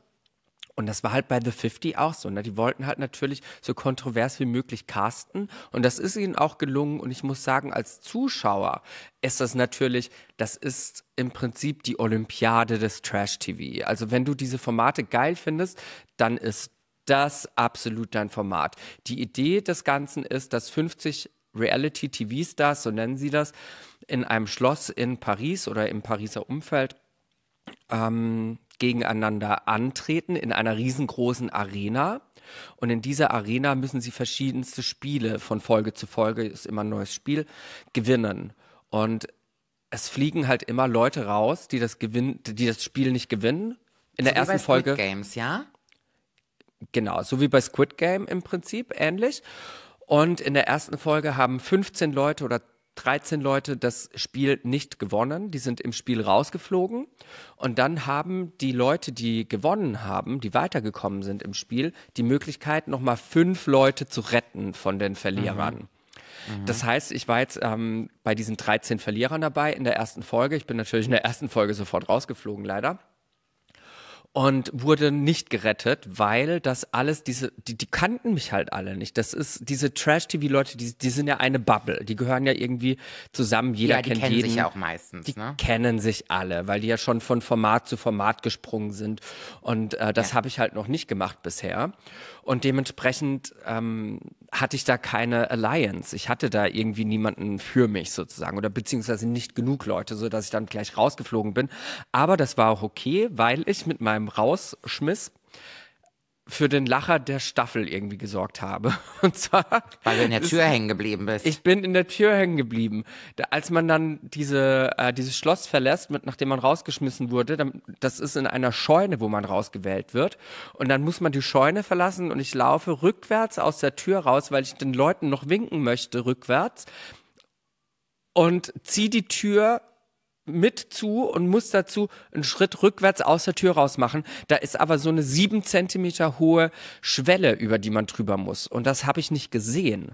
Und das war halt bei The 50 auch so. Ne? Die wollten halt natürlich so kontrovers wie möglich casten. Und das ist ihnen auch gelungen. Und ich muss sagen, als Zuschauer ist das natürlich, das ist im Prinzip die Olympiade des Trash-TV. Also wenn du diese Formate geil findest, dann ist das absolut dein Format. Die Idee des Ganzen ist, dass 50 Reality-TV-Stars, so nennen sie das, in einem Schloss in Paris oder im Pariser Umfeld ähm, gegeneinander antreten in einer riesengroßen Arena. Und in dieser Arena müssen sie verschiedenste Spiele von Folge zu Folge, ist immer ein neues Spiel, gewinnen. Und es fliegen halt immer Leute raus, die das, gewinn, die das Spiel nicht gewinnen. In so der ersten Folge. Games, ja? Genau, so wie bei Squid Game im Prinzip, ähnlich. Und in der ersten Folge haben 15 Leute oder 13 Leute das Spiel nicht gewonnen. Die sind im Spiel rausgeflogen. Und dann haben die Leute, die gewonnen haben, die weitergekommen sind im Spiel, die Möglichkeit, nochmal fünf Leute zu retten von den Verlierern. Mhm. mhm. Das heißt, ich war jetzt ähm, bei diesen 13 Verlierern dabei in der ersten Folge. Ich bin natürlich in der ersten Folge sofort rausgeflogen, leider und wurde nicht gerettet, weil das alles diese die, die kannten mich halt alle nicht. Das ist diese Trash TV Leute, die, die sind ja eine Bubble, die gehören ja irgendwie zusammen, jeder ja, die kennt kennen jeden. Sich ja auch meistens, die ne? kennen sich alle, weil die ja schon von Format zu Format gesprungen sind und äh, das ja. habe ich halt noch nicht gemacht bisher und dementsprechend ähm, hatte ich da keine Alliance. Ich hatte da irgendwie niemanden für mich sozusagen oder beziehungsweise nicht genug Leute, so dass ich dann gleich rausgeflogen bin. Aber das war auch okay, weil ich mit meinem Rausschmiss für den Lacher der Staffel irgendwie gesorgt habe. Und zwar. Weil du in der Tür ist, hängen geblieben bist. Ich bin in der Tür hängen geblieben. Da, als man dann diese, äh, dieses Schloss verlässt, mit, nachdem man rausgeschmissen wurde, dann, das ist in einer Scheune, wo man rausgewählt wird. Und dann muss man die Scheune verlassen und ich laufe rückwärts aus der Tür raus, weil ich den Leuten noch winken möchte, rückwärts. Und zieh die Tür mit zu und muss dazu einen Schritt rückwärts aus der Tür raus machen. Da ist aber so eine sieben Zentimeter hohe Schwelle, über die man drüber muss. Und das habe ich nicht gesehen.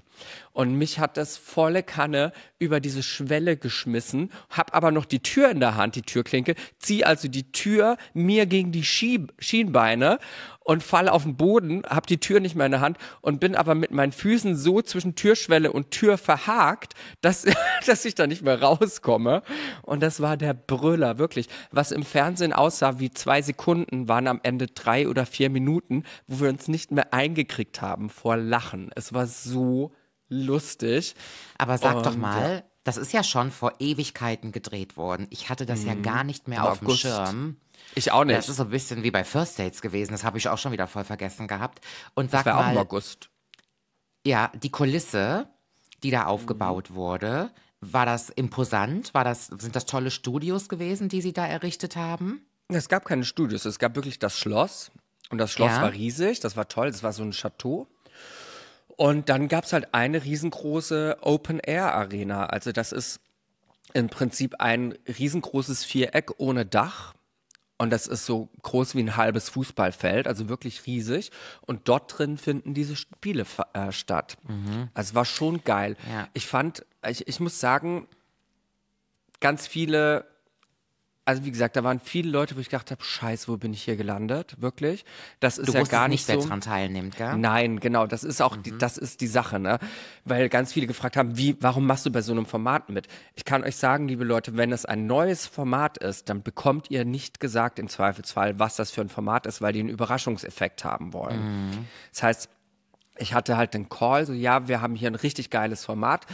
Und mich hat das volle Kanne über diese Schwelle geschmissen, habe aber noch die Tür in der Hand, die Türklinke, ziehe also die Tür mir gegen die Schie Schienbeine und fall auf den Boden, habe die Tür nicht mehr in der Hand und bin aber mit meinen Füßen so zwischen Türschwelle und Tür verhakt, dass, dass ich da nicht mehr rauskomme. Und das war der Brüller, wirklich. Was im Fernsehen aussah wie zwei Sekunden, waren am Ende drei oder vier Minuten, wo wir uns nicht mehr eingekriegt haben vor Lachen. Es war so lustig. Aber sag und, doch mal, das ist ja schon vor Ewigkeiten gedreht worden. Ich hatte das mhm. ja gar nicht mehr Im auf August. dem Schirm. Ich auch nicht. Das ist so ein bisschen wie bei First Dates gewesen. Das habe ich auch schon wieder voll vergessen gehabt. Und sag das war mal, auch im August. Ja, die Kulisse, die da mhm. aufgebaut mhm. wurde, war das imposant? War das, sind das tolle Studios gewesen, die sie da errichtet haben? Es gab keine Studios. Es gab wirklich das Schloss. Und das Schloss ja. war riesig. Das war toll. Das war so ein Chateau. Und dann gab es halt eine riesengroße Open-Air-Arena. Also das ist im Prinzip ein riesengroßes Viereck ohne Dach. Und das ist so groß wie ein halbes Fußballfeld, also wirklich riesig. Und dort drin finden diese Spiele äh, statt. Mhm. Also war schon geil. Ja. Ich fand, ich, ich muss sagen, ganz viele also wie gesagt, da waren viele Leute, wo ich gedacht habe, scheiße, wo bin ich hier gelandet? Wirklich? Das ist du ja gar nicht, nicht so. daran teilnimmt, gell? Nein, genau, das ist auch mhm. die, das ist die Sache, ne? Weil ganz viele gefragt haben, wie warum machst du bei so einem Format mit? Ich kann euch sagen, liebe Leute, wenn es ein neues Format ist, dann bekommt ihr nicht gesagt im Zweifelsfall, was das für ein Format ist, weil die einen Überraschungseffekt haben wollen. Mhm. Das heißt, ich hatte halt den Call, so ja, wir haben hier ein richtig geiles Format,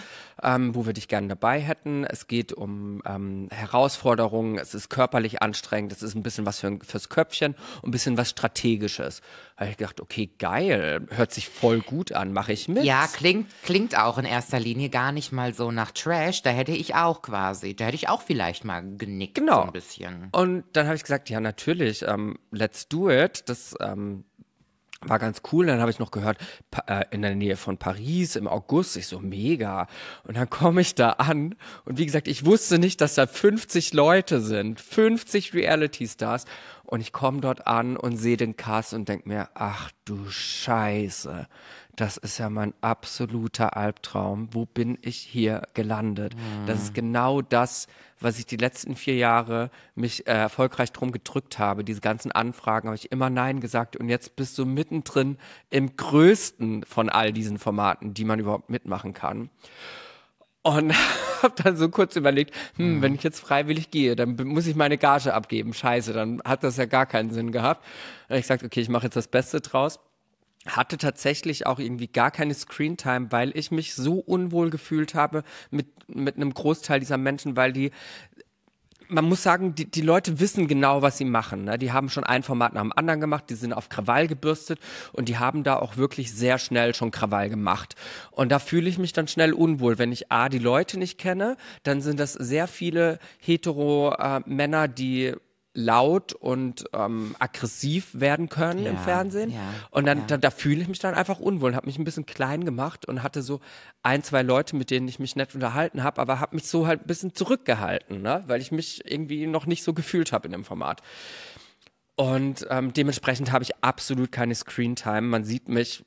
ähm, wo wir dich gerne dabei hätten. Es geht um ähm, Herausforderungen, es ist körperlich anstrengend, es ist ein bisschen was für, fürs Köpfchen und ein bisschen was Strategisches. Da habe ich gedacht, okay, geil, hört sich voll gut an, mache ich mit. Ja, klingt, klingt auch in erster Linie gar nicht mal so nach Trash, da hätte ich auch quasi, da hätte ich auch vielleicht mal genickt genau. so ein bisschen. Und dann habe ich gesagt, ja, natürlich, ähm, let's do it, das... Ähm, war ganz cool. Dann habe ich noch gehört, äh, in der Nähe von Paris im August. Ich so, mega. Und dann komme ich da an. Und wie gesagt, ich wusste nicht, dass da 50 Leute sind. 50 Reality-Stars. Und ich komme dort an und sehe den Cast und denke mir, ach du Scheiße das ist ja mein absoluter Albtraum. Wo bin ich hier gelandet? Mhm. Das ist mhm. genau das, was ich die letzten vier Jahre mich äh, erfolgreich drum gedrückt habe. Diese ganzen Anfragen habe ich immer Nein gesagt. Und jetzt bist du mittendrin im größten von all diesen Formaten, die man überhaupt mitmachen kann. Und habe dann so kurz überlegt, hm, mhm. wenn ich jetzt freiwillig gehe, dann muss ich meine Gage abgeben. Scheiße, dann hat das ja gar keinen Sinn gehabt. Und ich sagte, okay, ich mache jetzt das Beste draus hatte tatsächlich auch irgendwie gar keine Screentime, weil ich mich so unwohl gefühlt habe mit, mit einem Großteil dieser Menschen, weil die man muss sagen, die, die Leute wissen genau, was sie machen. Ne? Die haben schon ein Format nach dem anderen gemacht, die sind auf Krawall gebürstet und die haben da auch wirklich sehr schnell schon Krawall gemacht. Und da fühle ich mich dann schnell unwohl, wenn ich A, die Leute nicht kenne, dann sind das sehr viele hetero äh, Männer, die laut und ähm, aggressiv werden können ja, im Fernsehen. Ja, und dann, ja. da, da fühle ich mich dann einfach unwohl, habe mich ein bisschen klein gemacht und hatte so ein, zwei Leute, mit denen ich mich nett unterhalten habe, aber habe mich so halt ein bisschen zurückgehalten, ne? weil ich mich irgendwie noch nicht so gefühlt habe in dem Format. Und ähm, dementsprechend habe ich absolut keine Screentime. Man sieht mich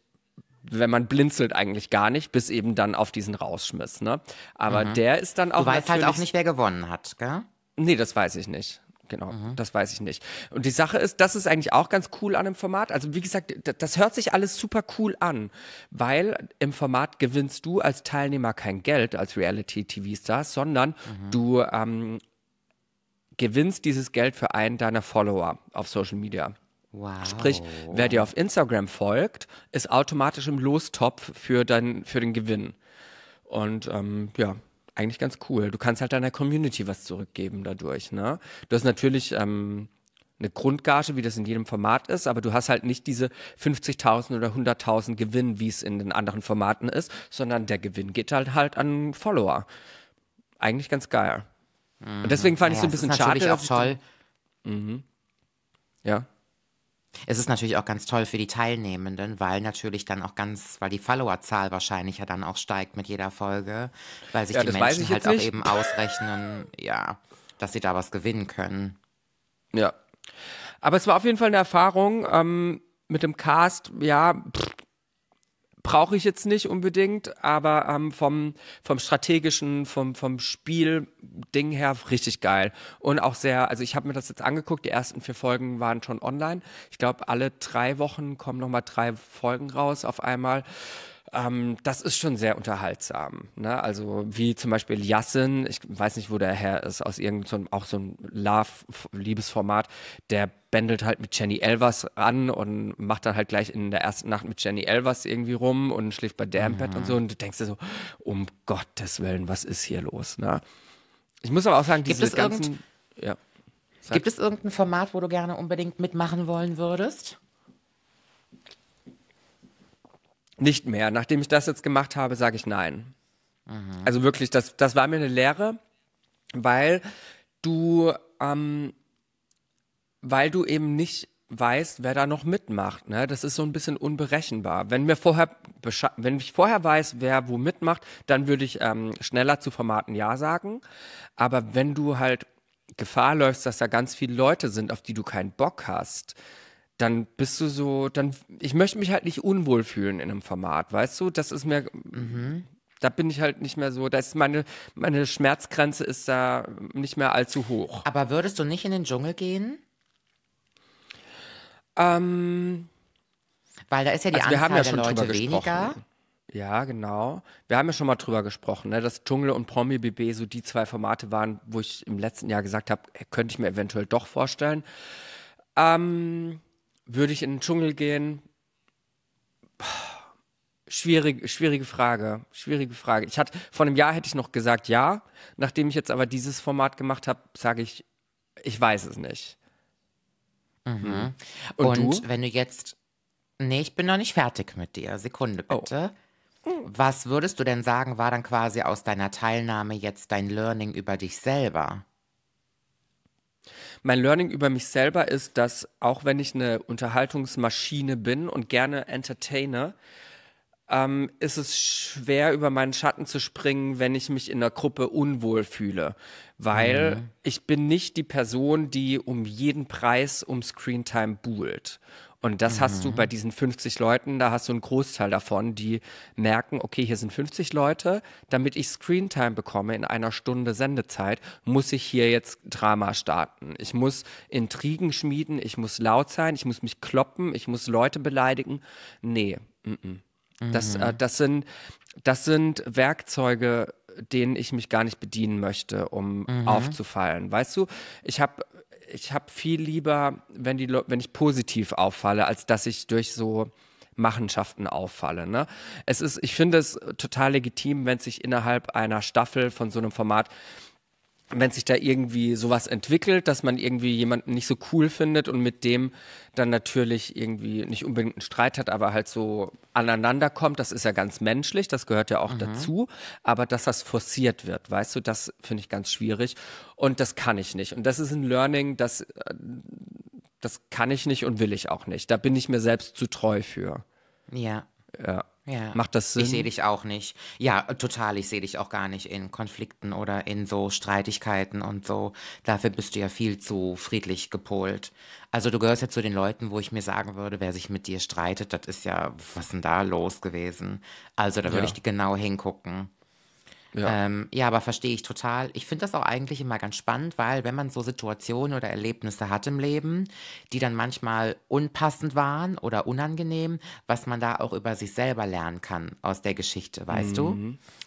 wenn man blinzelt eigentlich gar nicht, bis eben dann auf diesen Rausschmiss. Ne? Aber mhm. der ist dann auch. Du weißt halt auch nicht, wer gewonnen hat, gell? Nee, das weiß ich nicht. Genau, mhm. das weiß ich nicht. Und die Sache ist, das ist eigentlich auch ganz cool an dem Format. Also wie gesagt, das hört sich alles super cool an, weil im Format gewinnst du als Teilnehmer kein Geld als Reality-TV-Star, sondern mhm. du ähm, gewinnst dieses Geld für einen deiner Follower auf Social Media. Wow. Sprich, wer dir auf Instagram folgt, ist automatisch im Lostopf für, dein, für den Gewinn. Und ähm, ja, eigentlich ganz cool. Du kannst halt deiner Community was zurückgeben dadurch. Ne? Du hast natürlich ähm, eine Grundgage, wie das in jedem Format ist, aber du hast halt nicht diese 50.000 oder 100.000 Gewinn, wie es in den anderen Formaten ist, sondern der Gewinn geht halt halt an Follower. Eigentlich ganz geil. Mhm. Und deswegen fand ja, ich so ein mhm. bisschen das ist schade. auch toll. Mhm. Ja. Es ist natürlich auch ganz toll für die Teilnehmenden, weil natürlich dann auch ganz, weil die Followerzahl wahrscheinlich ja dann auch steigt mit jeder Folge, weil sich ja, die Menschen halt auch nicht. eben ausrechnen, ja, dass sie da was gewinnen können. Ja. Aber es war auf jeden Fall eine Erfahrung ähm, mit dem Cast, ja, pff, brauche ich jetzt nicht unbedingt, aber ähm, vom, vom strategischen, vom, vom Spiel-Ding her richtig geil. Und auch sehr, also ich habe mir das jetzt angeguckt, die ersten vier Folgen waren schon online. Ich glaube, alle drei Wochen kommen nochmal drei Folgen raus auf einmal ähm, das ist schon sehr unterhaltsam. Ne? Also wie zum Beispiel Yassin, ich weiß nicht, wo der Herr ist, aus irgendeinem, so auch so ein Love-Liebesformat, der bändelt halt mit Jenny Elvers an und macht dann halt gleich in der ersten Nacht mit Jenny Elvers irgendwie rum und schläft bei der im mhm. Bett und so. Ah. Und du denkst dir so, um Gottes Willen, was ist hier los? Ne? Ich muss aber auch sagen, diese ganzen... Ja, Gibt es irgendein Format, wo du gerne unbedingt mitmachen wollen würdest? nicht mehr. Nachdem ich das jetzt gemacht habe, sage ich nein. Mhm. Also wirklich, das, das war mir eine Lehre, weil du, ähm, weil du eben nicht weißt, wer da noch mitmacht. Ne? Das ist so ein bisschen unberechenbar. Wenn mir vorher, wenn ich vorher weiß, wer wo mitmacht, dann würde ich ähm, schneller zu Formaten ja sagen. Aber wenn du halt Gefahr läufst, dass da ganz viele Leute sind, auf die du keinen Bock hast, dann bist du so, dann, ich möchte mich halt nicht unwohl fühlen in einem Format, weißt du? Das ist mir, mhm. da bin ich halt nicht mehr so, da ist meine, meine Schmerzgrenze ist da nicht mehr allzu hoch. Aber würdest du nicht in den Dschungel gehen? Ähm, Weil da ist ja die also Anzahl ja der Leute weniger. Ja, genau. Wir haben ja schon mal drüber gesprochen, ne, dass Dschungel und Promi BB so die zwei Formate waren, wo ich im letzten Jahr gesagt habe, äh, könnte ich mir eventuell doch vorstellen. Ähm, würde ich in den Dschungel gehen? Puh. schwierige Frage, schwierige Frage. Ich hatte vor einem Jahr hätte ich noch gesagt ja, nachdem ich jetzt aber dieses Format gemacht habe, sage ich, ich weiß es nicht. Mhm. Hm. Und, Und du? wenn du jetzt, nee, ich bin noch nicht fertig mit dir. Sekunde oh. bitte. Oh. Was würdest du denn sagen, war dann quasi aus deiner Teilnahme jetzt dein Learning über dich selber? Mein Learning über mich selber ist, dass auch wenn ich eine Unterhaltungsmaschine bin und gerne entertaine, ähm, ist es schwer, über meinen Schatten zu springen, wenn ich mich in der Gruppe unwohl fühle. Weil mhm. ich bin nicht die Person, die um jeden Preis um Screentime buhlt. Und das mhm. hast du bei mhm. diesen 50 Leuten, da hast du einen Großteil davon, die merken, okay, hier sind 50 Leute, damit ich Screentime bekomme in einer Stunde Sendezeit, muss ich hier jetzt Drama starten. Ich muss Intrigen schmieden, ich muss laut sein, ich muss mich kloppen, ich muss Leute beleidigen. Nee, m -m. Mhm. Das, äh, mhm. das, sind, das sind Werkzeuge, denen ich mich gar nicht bedienen möchte, um mhm. aufzufallen. Weißt du, ich habe ich habe viel lieber, wenn, die, wenn ich positiv auffalle, als dass ich durch so Machenschaften auffalle. Ne? Es ist, ich finde es total legitim, wenn sich innerhalb einer Staffel von so einem Format wenn sich da irgendwie sowas entwickelt, dass man irgendwie jemanden nicht so cool findet und mit dem dann natürlich irgendwie nicht unbedingt einen Streit hat, aber halt so aneinander kommt, das ist ja ganz menschlich, das gehört ja auch mhm. dazu, aber dass das forciert wird, weißt du, das finde ich ganz schwierig und das kann ich nicht und das ist ein Learning, das äh, das kann ich nicht und will ich auch nicht. Da bin ich mir selbst zu treu für. Ja. Ja. Ja. Macht das Sinn? Ich sehe dich auch nicht. Ja, total. Ich sehe dich auch gar nicht in Konflikten oder in so Streitigkeiten und so. Dafür bist du ja viel zu friedlich gepolt. Also du gehörst ja zu den Leuten, wo ich mir sagen würde, wer sich mit dir streitet, das ist ja, was ist denn da los gewesen? Also da würde ja. ich genau hingucken. Ja, ähm, ja aber verstehe ich total. Ich finde das auch eigentlich immer ganz spannend, weil wenn man so Situationen oder Erlebnisse hat im Leben, die dann manchmal unpassend waren oder unangenehm, was man da auch über sich selber lernen kann aus der Geschichte, weißt mhm. du?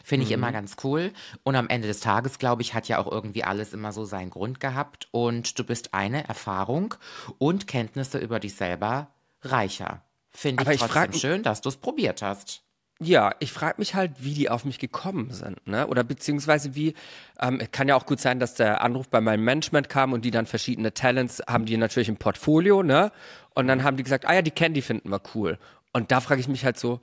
Finde ich mhm. immer ganz cool. Und am Ende des Tages, glaube ich, hat ja auch irgendwie alles immer so seinen Grund gehabt. Und du bist eine Erfahrung und Kenntnisse über dich selber reicher. Finde ich, ich trotzdem schön, dass du es probiert hast. Ja, ich frage mich halt, wie die auf mich gekommen sind, ne? Oder beziehungsweise wie, ähm, kann ja auch gut sein, dass der Anruf bei meinem Management kam und die dann verschiedene Talents haben die natürlich im Portfolio, ne? Und dann haben die gesagt, ah ja, die Candy finden wir cool. Und da frage ich mich halt so,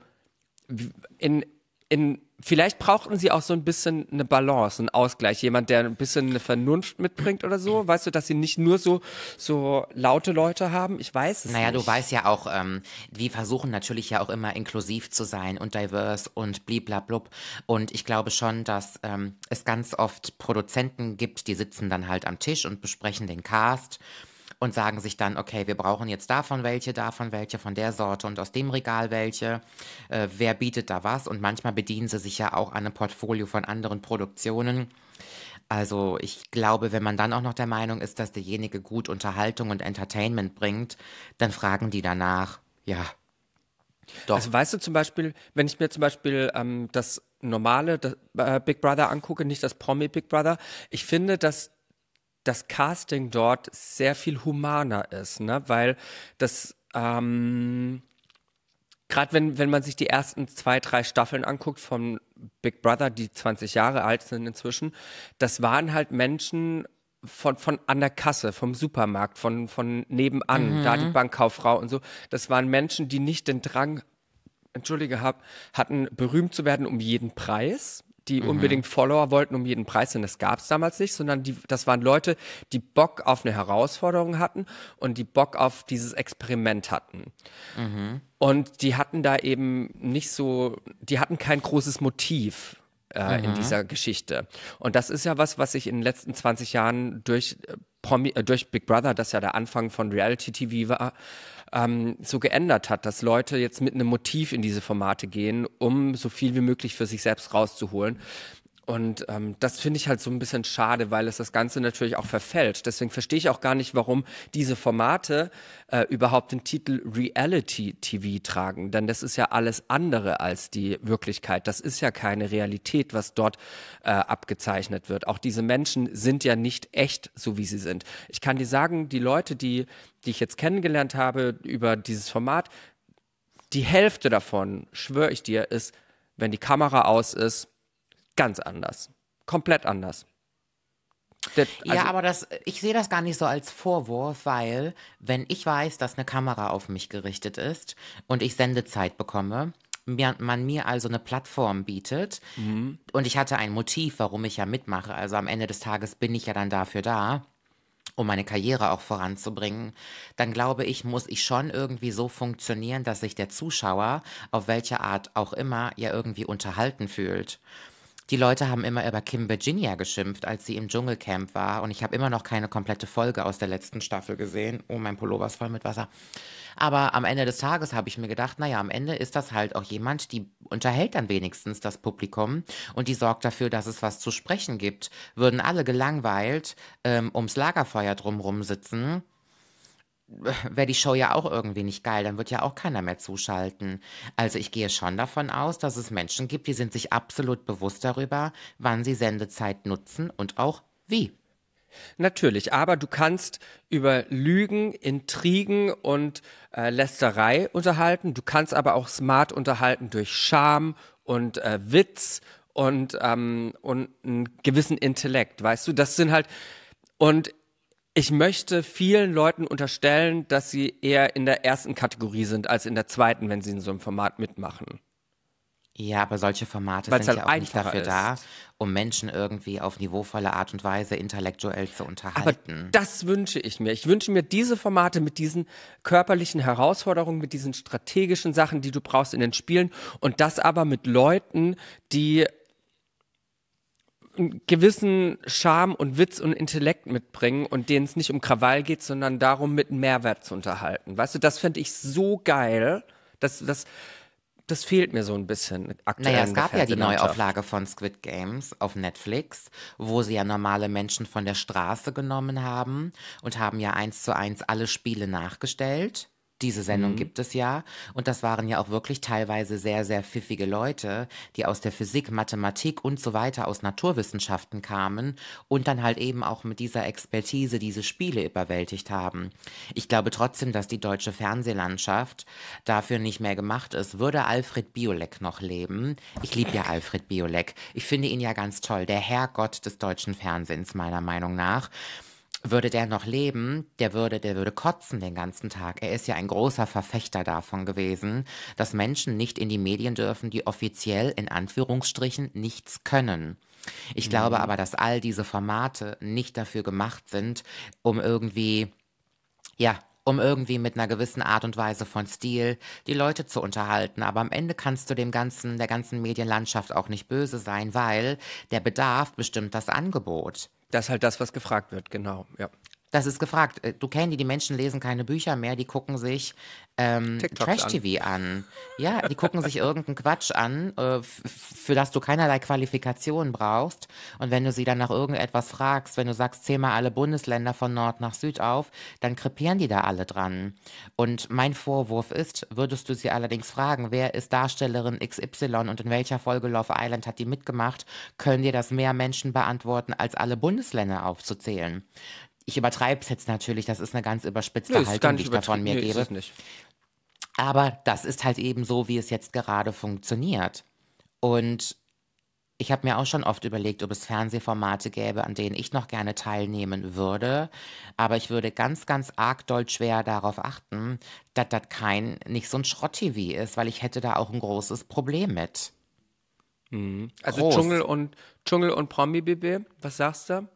in, in, vielleicht brauchten sie auch so ein bisschen eine Balance, einen Ausgleich, jemand, der ein bisschen eine Vernunft mitbringt oder so. Weißt du, dass sie nicht nur so, so laute Leute haben? Ich weiß es naja, nicht. Naja, du weißt ja auch, ähm, wir versuchen natürlich ja auch immer inklusiv zu sein und diverse und bliblablub. Und ich glaube schon, dass ähm, es ganz oft Produzenten gibt, die sitzen dann halt am Tisch und besprechen den Cast und sagen sich dann, okay, wir brauchen jetzt davon welche, davon welche, von der Sorte und aus dem Regal welche. Äh, wer bietet da was? Und manchmal bedienen sie sich ja auch an einem Portfolio von anderen Produktionen. Also ich glaube, wenn man dann auch noch der Meinung ist, dass derjenige gut Unterhaltung und Entertainment bringt, dann fragen die danach, ja. Doch. Also weißt du zum Beispiel, wenn ich mir zum Beispiel ähm, das normale das, äh, Big Brother angucke, nicht das Promi Big Brother, ich finde, dass das Casting dort sehr viel humaner ist, ne? weil das, ähm, gerade wenn, wenn man sich die ersten zwei, drei Staffeln anguckt von Big Brother, die 20 Jahre alt sind inzwischen, das waren halt Menschen, von, von an der Kasse, vom Supermarkt, von, von nebenan, mhm. da die Bankkauffrau und so. Das waren Menschen, die nicht den Drang, entschuldige, hab, hatten, berühmt zu werden um jeden Preis, die mhm. unbedingt Follower wollten um jeden Preis, denn das gab es damals nicht, sondern die, das waren Leute, die Bock auf eine Herausforderung hatten und die Bock auf dieses Experiment hatten. Mhm. Und die hatten da eben nicht so, die hatten kein großes Motiv äh, mhm. in dieser Geschichte. Und das ist ja was, was sich in den letzten 20 Jahren durch, äh, Promi, äh, durch Big Brother, das ja der Anfang von Reality TV war, ähm, so geändert hat, dass Leute jetzt mit einem Motiv in diese Formate gehen, um so viel wie möglich für sich selbst rauszuholen. Und ähm, das finde ich halt so ein bisschen schade, weil es das Ganze natürlich auch verfällt. Deswegen verstehe ich auch gar nicht, warum diese Formate äh, überhaupt den Titel Reality TV tragen. Denn das ist ja alles andere als die Wirklichkeit. Das ist ja keine Realität, was dort äh, abgezeichnet wird. Auch diese Menschen sind ja nicht echt, so wie sie sind. Ich kann dir sagen, die Leute, die, die ich jetzt kennengelernt habe über dieses Format, die Hälfte davon, schwöre ich dir, ist, wenn die Kamera aus ist, ganz anders. Komplett anders. Das, also ja, aber das, ich sehe das gar nicht so als Vorwurf, weil wenn ich weiß, dass eine Kamera auf mich gerichtet ist und ich Sendezeit bekomme, mir, man mir also eine Plattform bietet mhm. und ich hatte ein Motiv, warum ich ja mitmache. Also am Ende des Tages bin ich ja dann dafür da, um meine Karriere auch voranzubringen. Dann glaube ich, muss ich schon irgendwie so funktionieren, dass sich der Zuschauer auf welche Art auch immer ja irgendwie unterhalten fühlt. Die Leute haben immer über Kim Virginia geschimpft, als sie im Dschungelcamp war. Und ich habe immer noch keine komplette Folge aus der letzten Staffel gesehen. Oh, mein Pullover ist voll mit Wasser. Aber am Ende des Tages habe ich mir gedacht, naja, am Ende ist das halt auch jemand, die unterhält dann wenigstens das Publikum und die sorgt dafür, dass es was zu sprechen gibt. Würden alle gelangweilt ähm, ums Lagerfeuer drumrum sitzen wäre die Show ja auch irgendwie nicht geil, dann wird ja auch keiner mehr zuschalten. Also ich gehe schon davon aus, dass es Menschen gibt, die sind sich absolut bewusst darüber, wann sie Sendezeit nutzen und auch wie. Natürlich, aber du kannst über Lügen, Intrigen und äh, Lästerei unterhalten. Du kannst aber auch smart unterhalten durch Scham und äh, Witz und, ähm, und einen gewissen Intellekt, weißt du? Das sind halt. Und ich möchte vielen Leuten unterstellen, dass sie eher in der ersten Kategorie sind als in der zweiten, wenn sie in so einem Format mitmachen. Ja, aber solche Formate Weil's sind halt ja auch nicht dafür ist. da, um Menschen irgendwie auf niveauvolle Art und Weise intellektuell zu unterhalten. Aber das wünsche ich mir. Ich wünsche mir diese Formate mit diesen körperlichen Herausforderungen, mit diesen strategischen Sachen, die du brauchst in den Spielen und das aber mit Leuten, die einen gewissen Charme und Witz und Intellekt mitbringen und denen es nicht um Krawall geht, sondern darum, mit Mehrwert zu unterhalten. Weißt du, das fände ich so geil, dass das das fehlt mir so ein bisschen aktuell. Naja, es gab ja die Neuauflage von Squid Games auf Netflix, wo sie ja normale Menschen von der Straße genommen haben und haben ja eins zu eins alle Spiele nachgestellt. Diese Sendung mhm. gibt es ja. Und das waren ja auch wirklich teilweise sehr, sehr pfiffige Leute, die aus der Physik, Mathematik und so weiter, aus Naturwissenschaften kamen und dann halt eben auch mit dieser Expertise diese Spiele überwältigt haben. Ich glaube trotzdem, dass die deutsche Fernsehlandschaft dafür nicht mehr gemacht ist. Würde Alfred Biolek noch leben? Ich liebe ja Alfred Biolek. Ich finde ihn ja ganz toll. Der Herrgott des deutschen Fernsehens, meiner Meinung nach würde der noch leben, der würde, der würde kotzen den ganzen Tag. Er ist ja ein großer Verfechter davon gewesen, dass Menschen nicht in die Medien dürfen, die offiziell in Anführungsstrichen nichts können. Ich mhm. glaube aber, dass all diese Formate nicht dafür gemacht sind, um irgendwie, ja, um irgendwie mit einer gewissen Art und Weise von Stil die Leute zu unterhalten. Aber am Ende kannst du dem ganzen, der ganzen Medienlandschaft auch nicht böse sein, weil der Bedarf bestimmt das Angebot. Das ist halt das, was gefragt wird, genau, ja. Das ist gefragt. Äh, du kennst die die Menschen lesen keine Bücher mehr, die gucken sich ähm, Trash-TV an. an. Ja, die gucken sich irgendeinen Quatsch an, äh, für das du keinerlei Qualifikation brauchst. Und wenn du sie dann nach irgendetwas fragst, wenn du sagst, zähl mal alle Bundesländer von Nord nach Süd auf, dann krepieren die da alle dran. Und mein Vorwurf ist, würdest du sie allerdings fragen, wer ist Darstellerin XY und in welcher Folge Love Island hat die mitgemacht, können dir das mehr Menschen beantworten, als alle Bundesländer aufzuzählen ich übertreibe es jetzt natürlich, das ist eine ganz überspitzte nee, Haltung, die ich davon mir nee, gebe. Ist es nicht. Aber das ist halt eben so, wie es jetzt gerade funktioniert. Und ich habe mir auch schon oft überlegt, ob es Fernsehformate gäbe, an denen ich noch gerne teilnehmen würde. Aber ich würde ganz, ganz arg doll schwer darauf achten, dass das kein, nicht so ein Schrott-TV ist, weil ich hätte da auch ein großes Problem mit. Mhm. Also Groß. Dschungel und, Dschungel und Promi-BB, was sagst du?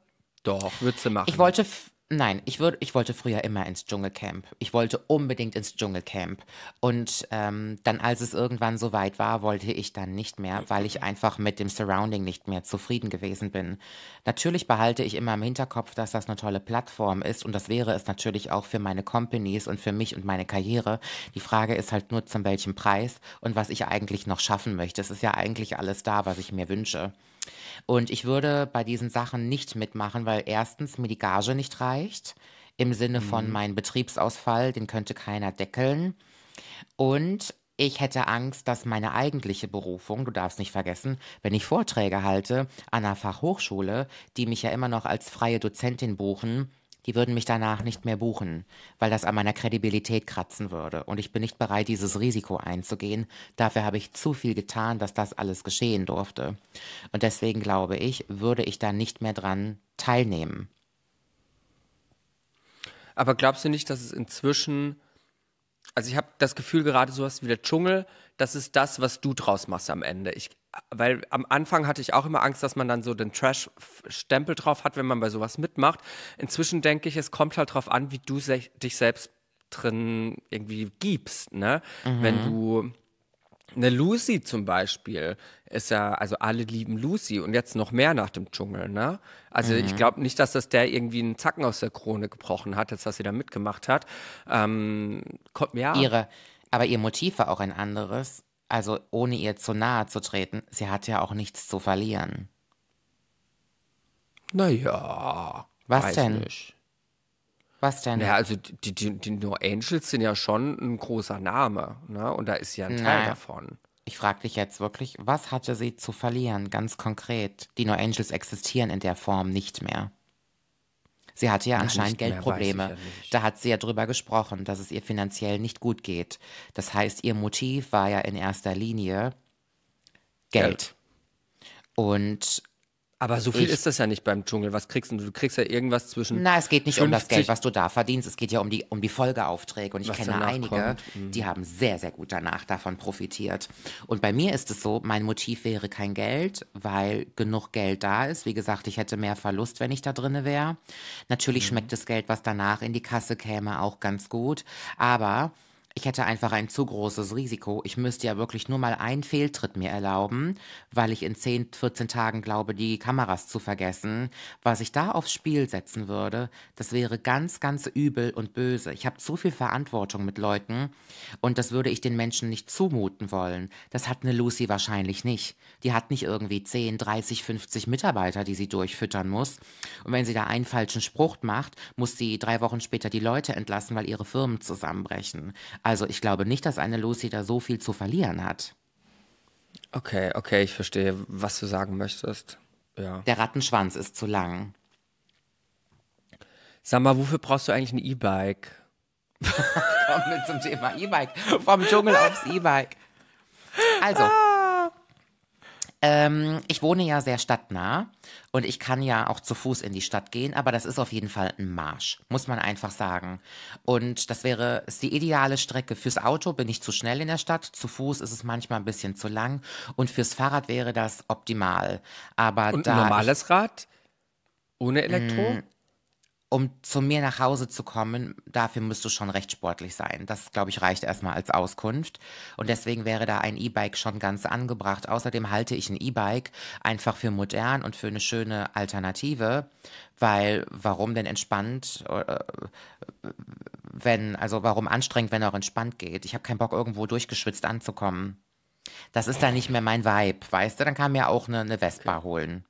Doch, würdest du machen. Ich wollte, nein, ich, würd, ich wollte früher immer ins Dschungelcamp. Ich wollte unbedingt ins Dschungelcamp. Und ähm, dann, als es irgendwann so weit war, wollte ich dann nicht mehr, weil ich einfach mit dem Surrounding nicht mehr zufrieden gewesen bin. Natürlich behalte ich immer im Hinterkopf, dass das eine tolle Plattform ist und das wäre es natürlich auch für meine Companies und für mich und meine Karriere. Die Frage ist halt nur, zum welchem Preis und was ich eigentlich noch schaffen möchte. Es ist ja eigentlich alles da, was ich mir wünsche. Und ich würde bei diesen Sachen nicht mitmachen, weil erstens mir die Gage nicht reicht, im Sinne von mhm. meinem Betriebsausfall, den könnte keiner deckeln. Und ich hätte Angst, dass meine eigentliche Berufung, du darfst nicht vergessen, wenn ich Vorträge halte an einer Fachhochschule, die mich ja immer noch als freie Dozentin buchen, die würden mich danach nicht mehr buchen, weil das an meiner Kredibilität kratzen würde. Und ich bin nicht bereit, dieses Risiko einzugehen. Dafür habe ich zu viel getan, dass das alles geschehen durfte. Und deswegen glaube ich, würde ich da nicht mehr dran teilnehmen. Aber glaubst du nicht, dass es inzwischen, also ich habe das Gefühl gerade sowas wie der Dschungel, das ist das, was du draus machst am Ende. Ich, weil am Anfang hatte ich auch immer Angst, dass man dann so den Trash-Stempel drauf hat, wenn man bei sowas mitmacht. Inzwischen denke ich, es kommt halt drauf an, wie du se dich selbst drin irgendwie gibst, ne? Mhm. Wenn du eine Lucy zum Beispiel ist ja, also alle lieben Lucy und jetzt noch mehr nach dem Dschungel, ne? Also mhm. ich glaube nicht, dass das der irgendwie einen Zacken aus der Krone gebrochen hat, jetzt dass sie da mitgemacht hat. Ähm, kommt mir ja. Ihre, aber ihr Motiv war auch ein anderes also ohne ihr zu nahe zu treten, sie hat ja auch nichts zu verlieren. Naja. Was denn? Nicht. Was denn? Naja, also die, die, die No Angels sind ja schon ein großer Name, ne? Und da ist sie ja ein Teil davon. Ich frage dich jetzt wirklich, was hatte sie zu verlieren, ganz konkret? Die No Angels existieren in der Form nicht mehr. Sie hatte ja Gar anscheinend Geldprobleme. Ja da hat sie ja drüber gesprochen, dass es ihr finanziell nicht gut geht. Das heißt, ihr Motiv war ja in erster Linie Geld. Geld. Und aber so viel ich. ist das ja nicht beim Dschungel. Was kriegst du? Du kriegst ja irgendwas zwischen. Na, es geht nicht um das Geld, was du da verdienst. Es geht ja um die, um die Folgeaufträge. Und ich kenne einige, mhm. die haben sehr, sehr gut danach davon profitiert. Und bei mir ist es so, mein Motiv wäre kein Geld, weil genug Geld da ist. Wie gesagt, ich hätte mehr Verlust, wenn ich da drinne wäre. Natürlich mhm. schmeckt das Geld, was danach in die Kasse käme, auch ganz gut. Aber ich hätte einfach ein zu großes Risiko. Ich müsste ja wirklich nur mal einen Fehltritt mir erlauben, weil ich in 10, 14 Tagen glaube, die Kameras zu vergessen. Was ich da aufs Spiel setzen würde, das wäre ganz, ganz übel und böse. Ich habe zu viel Verantwortung mit Leuten und das würde ich den Menschen nicht zumuten wollen. Das hat eine Lucy wahrscheinlich nicht. Die hat nicht irgendwie 10, 30, 50 Mitarbeiter, die sie durchfüttern muss. Und wenn sie da einen falschen Spruch macht, muss sie drei Wochen später die Leute entlassen, weil ihre Firmen zusammenbrechen. Also ich glaube nicht, dass eine Lucy da so viel zu verlieren hat. Okay, okay, ich verstehe, was du sagen möchtest. Ja. Der Rattenschwanz ist zu lang. Sag mal, wofür brauchst du eigentlich ein E-Bike? Kommen wir zum Thema E-Bike. Vom Dschungel aufs E-Bike. Also, ah. Ähm, ich wohne ja sehr stadtnah und ich kann ja auch zu Fuß in die Stadt gehen, aber das ist auf jeden Fall ein Marsch, muss man einfach sagen. Und das wäre ist die ideale Strecke. Fürs Auto bin ich zu schnell in der Stadt, zu Fuß ist es manchmal ein bisschen zu lang und fürs Fahrrad wäre das optimal. Aber und da ein normales Rad ohne Elektro? Hm, um zu mir nach Hause zu kommen, dafür müsst du schon recht sportlich sein. Das, glaube ich, reicht erstmal als Auskunft. Und deswegen wäre da ein E-Bike schon ganz angebracht. Außerdem halte ich ein E-Bike einfach für modern und für eine schöne Alternative, weil warum denn entspannt, äh, wenn, also warum anstrengend, wenn auch entspannt geht? Ich habe keinen Bock, irgendwo durchgeschwitzt anzukommen. Das ist dann nicht mehr mein Vibe, weißt du? Dann kann mir auch eine, eine Vespa holen.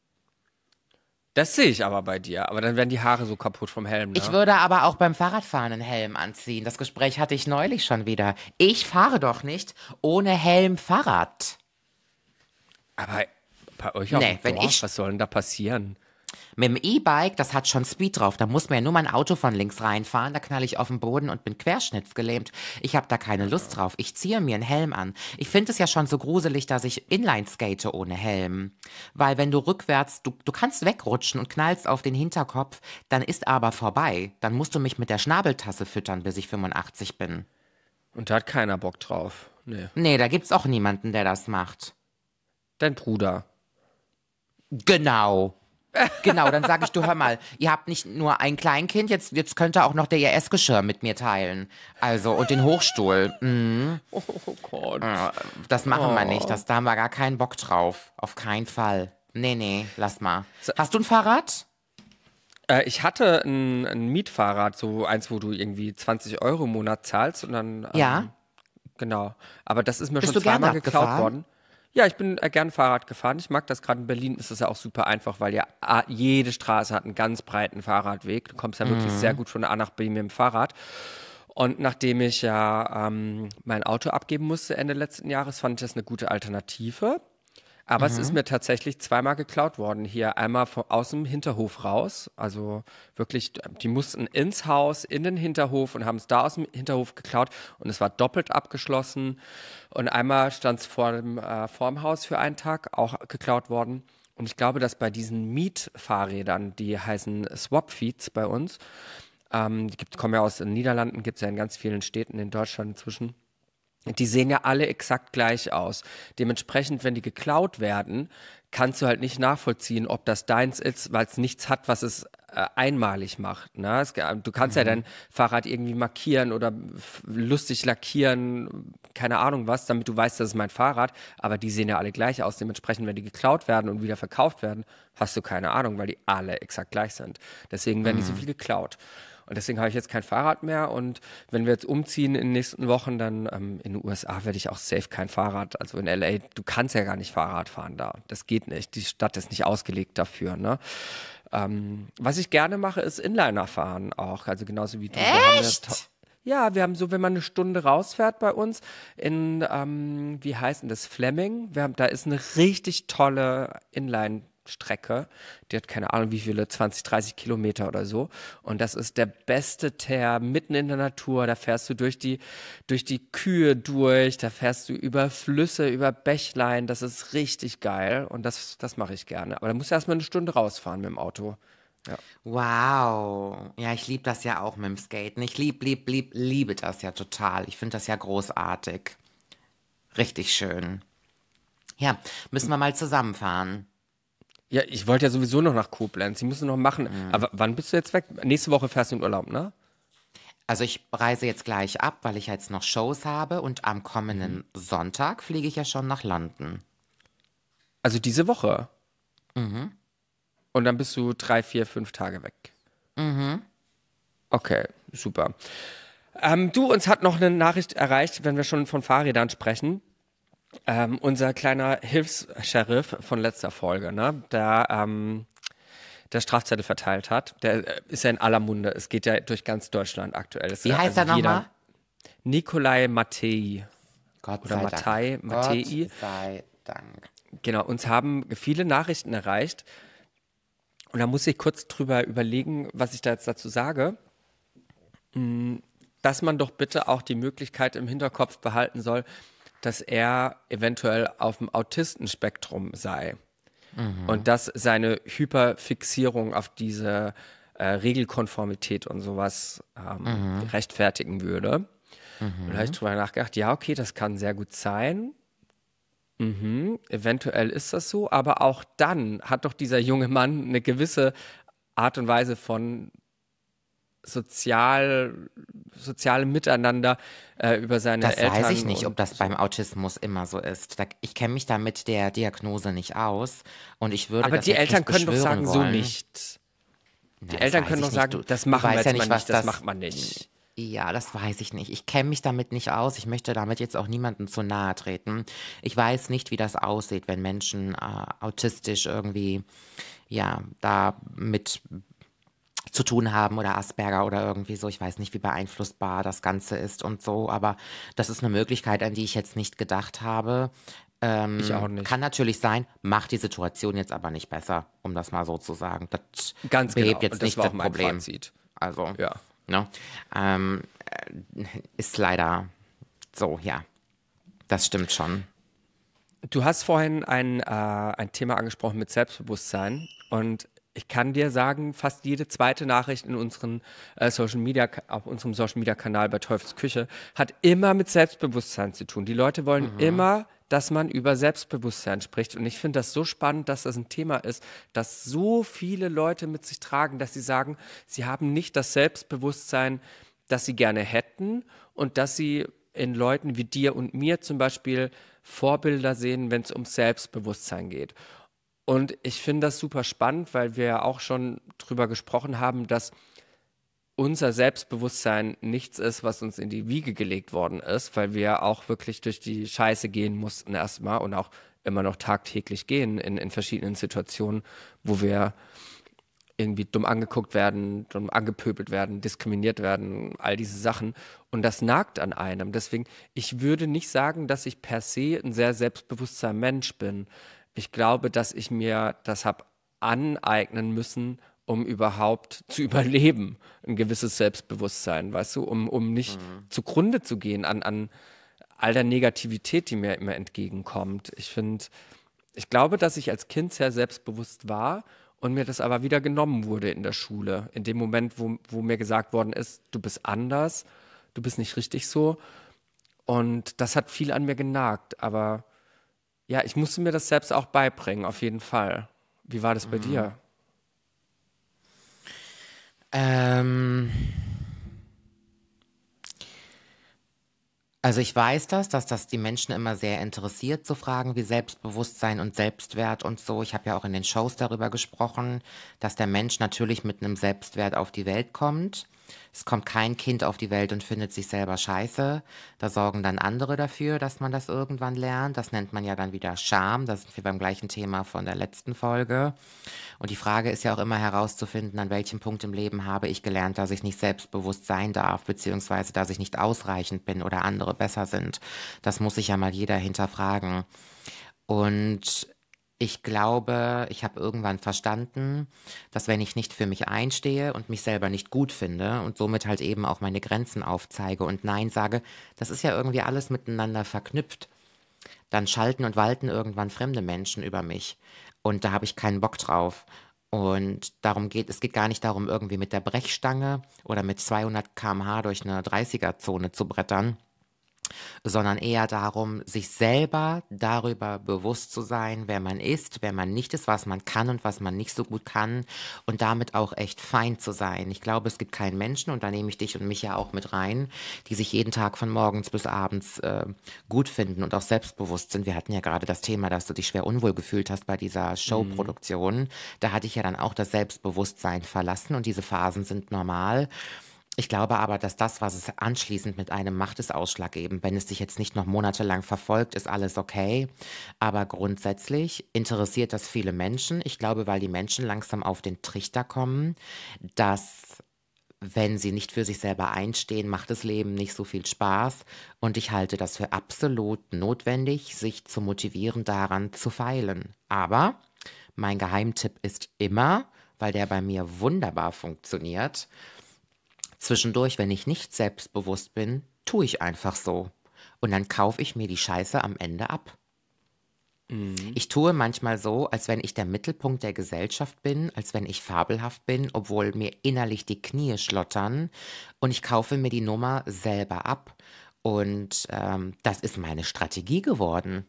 Das sehe ich aber bei dir. Aber dann werden die Haare so kaputt vom Helm. Ne? Ich würde aber auch beim Fahrradfahren einen Helm anziehen. Das Gespräch hatte ich neulich schon wieder. Ich fahre doch nicht ohne Helm Fahrrad. Aber bei euch auch nee, dem Dorf, ich, was soll denn da passieren? Mit dem E-Bike, das hat schon Speed drauf. Da muss man ja nur mein Auto von links reinfahren. Da knall ich auf den Boden und bin querschnittsgelähmt. Ich habe da keine Lust drauf. Ich ziehe mir einen Helm an. Ich finde es ja schon so gruselig, dass ich Inline skate ohne Helm. Weil wenn du rückwärts, du, du kannst wegrutschen und knallst auf den Hinterkopf, dann ist aber vorbei. Dann musst du mich mit der Schnabeltasse füttern, bis ich 85 bin. Und da hat keiner Bock drauf. Nee. Nee, da gibt's auch niemanden, der das macht. Dein Bruder. Genau genau, dann sage ich, du hör mal, ihr habt nicht nur ein Kleinkind, jetzt, jetzt könnt ihr auch noch der ES-Geschirr mit mir teilen. Also, und den Hochstuhl. Mhm. Oh, oh Gott. Das machen oh. wir nicht, oh. das, da haben wir gar keinen Bock drauf. Auf keinen Fall. Nee, nee, lass mal. Hast du ein Fahrrad? Äh, ich hatte ein, ein, Mietfahrrad, so eins, wo du irgendwie 20 Euro im Monat zahlst und dann. Ähm, ja. Genau. Aber das ist mir Bist schon zweimal geklaut gefahren? worden. Ja, ich bin äh, gern Fahrrad gefahren. Ich mag das gerade in Berlin. Ist das ja auch super einfach, weil ja ah, jede Straße hat einen ganz breiten Fahrradweg. Du kommst ja mhm. wirklich sehr gut von A nach B mit dem Fahrrad. Und nachdem ich ja ähm, mein Auto abgeben musste Ende letzten Jahres, fand ich das eine gute Alternative. Aber mhm. es ist mhm. mir tatsächlich zweimal geklaut worden hier. Einmal von, aus dem Hinterhof raus. Also wirklich, die mussten ins Haus, in den Hinterhof und haben es da aus dem Hinterhof geklaut. Und es war doppelt abgeschlossen. Und einmal stand es vor, dem, äh, vor Haus für einen Tag, auch geklaut worden. Und ich glaube, dass bei diesen Mietfahrrädern, die heißen Swapfeeds bei uns, ähm, die gibt, kommen ja aus den Niederlanden, gibt es ja in ganz vielen Städten in Deutschland inzwischen die sehen ja alle exakt gleich aus. Dementsprechend, wenn die geklaut werden, kannst du halt nicht nachvollziehen, ob das deins ist, weil es nichts hat, was es äh, einmalig macht. Ne? Es, du kannst mhm. ja dein Fahrrad irgendwie markieren oder lustig lackieren, keine Ahnung was, damit du weißt, das ist mein Fahrrad, aber die sehen ja alle gleich aus. Dementsprechend, wenn die geklaut werden und wieder verkauft werden, hast du keine Ahnung, weil die alle exakt gleich sind. Deswegen werden mhm. die so mhm. viel geklaut. Und deswegen habe ich jetzt kein Fahrrad mehr. Und wenn wir jetzt umziehen in den nächsten Wochen, dann ähm, in den USA werde ich auch safe kein Fahrrad. Also in LA, du kannst ja gar nicht Fahrrad fahren da. Das geht nicht. Die Stadt ist nicht ausgelegt dafür. Ne? Ähm, was ich gerne mache, ist Inliner fahren auch. Also genauso wie du. Echt? Ja, wir haben so, wenn man eine Stunde rausfährt bei uns in, ähm, wie heißt denn das, Fleming, wir haben, da ist eine richtig tolle Inline- Strecke. Die hat keine Ahnung, wie viele, 20, 30 Kilometer oder so. Und das ist der beste Teer mitten in der Natur. Da fährst du durch die, durch die Kühe durch, da fährst du über Flüsse, über Bächlein. Das ist richtig geil und das, das mache ich gerne. Aber da musst du erstmal eine Stunde rausfahren mit dem Auto. Ja. Wow. Ja, ich liebe das ja auch mit dem Skaten. Ich lieb, lieb, lieb, liebe das ja total. Ich finde das ja großartig. Richtig schön. Ja, müssen wir mal zusammenfahren. Ja, ich wollte ja sowieso noch nach Koblenz. Sie müssen noch machen. Mhm. Aber wann bist du jetzt weg? Nächste Woche fährst du in Urlaub, ne? Also ich reise jetzt gleich ab, weil ich ja jetzt noch Shows habe und am kommenden mhm. Sonntag fliege ich ja schon nach London. Also diese Woche? Mhm. Und dann bist du drei, vier, fünf Tage weg. Mhm. Okay, super. Ähm, du, uns hat noch eine Nachricht erreicht, wenn wir schon von Fahrrädern sprechen. Ähm, unser kleiner Hilfs-Sheriff von letzter Folge, ne? Der, ähm, der Strafzettel verteilt hat, der äh, ist ja in aller Munde. Es geht ja durch ganz Deutschland aktuell. Es Wie heißt also er nochmal? Nikolai Mattei. Gott Oder sei Mattei, Dank. Mattei. Gott sei Dank. Genau, uns haben viele Nachrichten erreicht. Und da muss ich kurz drüber überlegen, was ich da jetzt dazu sage. Hm, dass man doch bitte auch die Möglichkeit im Hinterkopf behalten soll, dass er eventuell auf dem Autistenspektrum sei mhm. und dass seine Hyperfixierung auf diese äh, Regelkonformität und sowas ähm, mhm. rechtfertigen würde. Mhm. Und da habe ich drüber nachgedacht, ja, okay, das kann sehr gut sein. Mhm, eventuell ist das so, aber auch dann hat doch dieser junge Mann eine gewisse Art und Weise von sozial, soziale Miteinander äh, über seine das Eltern. Das weiß ich nicht, ob das beim Autismus immer so ist. ich kenne mich da mit der Diagnose nicht aus und ich würde. Aber die Eltern können doch sagen, wollen. so nicht. Die Eltern können doch sagen, du, das machen wir jetzt ja nicht, mal nicht, das, das macht man nicht. Ja, das weiß ich nicht. Ich kenne mich damit nicht aus. Ich möchte damit jetzt auch niemandem zu nahe treten. Ich weiß nicht, wie das aussieht, wenn Menschen äh, autistisch irgendwie ja, da mit zu tun haben oder Asperger oder irgendwie so. Ich weiß nicht, wie beeinflussbar das Ganze ist und so, aber das ist eine Möglichkeit, an die ich jetzt nicht gedacht habe. Ähm, ich auch nicht. Kann natürlich sein, macht die Situation jetzt aber nicht besser, um das mal so zu sagen. Das Ganz behebt genau. jetzt und das nicht war das Problem. Fazit. Also, ja. ne? Ähm, äh, ist leider so, ja. Das stimmt schon. Du hast vorhin ein, äh, ein Thema angesprochen mit Selbstbewusstsein. Und ich kann dir sagen, fast jede zweite Nachricht in unseren äh, Social Media, auf unserem Social Media Kanal bei Teufelsküche hat immer mit Selbstbewusstsein zu tun. Die Leute wollen mhm. immer dass man über Selbstbewusstsein spricht. Und ich finde das so spannend, dass das ein Thema ist, das so viele Leute mit sich tragen, dass sie sagen, sie haben nicht das Selbstbewusstsein, das sie gerne hätten und dass sie in Leuten wie dir und mir zum Beispiel Vorbilder sehen, wenn es um Selbstbewusstsein geht. Und ich finde das super spannend, weil wir ja auch schon drüber gesprochen haben, dass unser Selbstbewusstsein nichts ist, was uns in die Wiege gelegt worden ist, weil wir auch wirklich durch die Scheiße gehen mussten erstmal und auch immer noch tagtäglich gehen in, in verschiedenen Situationen, wo wir irgendwie dumm angeguckt werden, dumm angepöbelt werden, diskriminiert werden, all diese Sachen. Und das nagt an einem. Deswegen, ich würde nicht sagen, dass ich per se ein sehr selbstbewusster Mensch bin ich glaube, dass ich mir das habe aneignen müssen, um überhaupt zu überleben, ein gewisses Selbstbewusstsein, weißt du, um, um nicht mhm. zugrunde zu gehen an, an all der Negativität, die mir immer entgegenkommt. Ich finde, ich glaube, dass ich als Kind sehr selbstbewusst war und mir das aber wieder genommen wurde in der Schule, in dem Moment, wo, wo mir gesagt worden ist, du bist anders, du bist nicht richtig so. Und das hat viel an mir genagt, aber ja, ich musste mir das selbst auch beibringen, auf jeden Fall. Wie war das bei mhm. dir? Ähm. Also ich weiß das, dass das die Menschen immer sehr interessiert, so Fragen wie Selbstbewusstsein und Selbstwert und so. Ich habe ja auch in den Shows darüber gesprochen, dass der Mensch natürlich mit einem Selbstwert auf die Welt kommt. Es kommt kein Kind auf die Welt und findet sich selber scheiße. Da sorgen dann andere dafür, dass man das irgendwann lernt. Das nennt man ja dann wieder Scham. Das sind wir beim gleichen Thema von der letzten Folge. Und die Frage ist ja auch immer herauszufinden, an welchem Punkt im Leben habe ich gelernt, dass ich nicht selbstbewusst sein darf, beziehungsweise dass ich nicht ausreichend bin oder andere besser sind. Das muss sich ja mal jeder hinterfragen. Und ich glaube, ich habe irgendwann verstanden, dass wenn ich nicht für mich einstehe und mich selber nicht gut finde und somit halt eben auch meine Grenzen aufzeige und Nein sage, das ist ja irgendwie alles miteinander verknüpft. Dann schalten und walten irgendwann fremde Menschen über mich. Und da habe ich keinen Bock drauf. Und darum geht, es geht gar nicht darum, irgendwie mit der Brechstange oder mit 200 kmh durch eine 30er-Zone zu brettern, sondern eher darum, sich selber darüber bewusst zu sein, wer man ist, wer man nicht ist, was man kann und was man nicht so gut kann und damit auch echt fein zu sein. Ich glaube, es gibt keinen Menschen, und da nehme ich dich und mich ja auch mit rein, die sich jeden Tag von morgens bis abends äh, gut finden und auch selbstbewusst sind. Wir hatten ja gerade das Thema, dass du dich schwer unwohl gefühlt hast bei dieser Showproduktion. Mhm. Da hatte ich ja dann auch das Selbstbewusstsein verlassen und diese Phasen sind normal. Ich glaube aber, dass das, was es anschließend mit einem macht, ist ausschlaggebend. Wenn es dich jetzt nicht noch monatelang verfolgt, ist alles okay. Aber grundsätzlich interessiert das viele Menschen. Ich glaube, weil die Menschen langsam auf den Trichter kommen, dass wenn sie nicht für sich selber einstehen, macht das Leben nicht so viel Spaß. Und ich halte das für absolut notwendig, sich zu motivieren, daran zu feilen. Aber mein Geheimtipp ist immer, weil der bei mir wunderbar funktioniert, Zwischendurch, wenn ich nicht selbstbewusst bin, tue ich einfach so. Und dann kaufe ich mir die Scheiße am Ende ab. Mhm. Ich tue manchmal so, als wenn ich der Mittelpunkt der Gesellschaft bin, als wenn ich fabelhaft bin, obwohl mir innerlich die Knie schlottern und ich kaufe mir die Nummer selber ab. Und ähm, das ist meine Strategie geworden.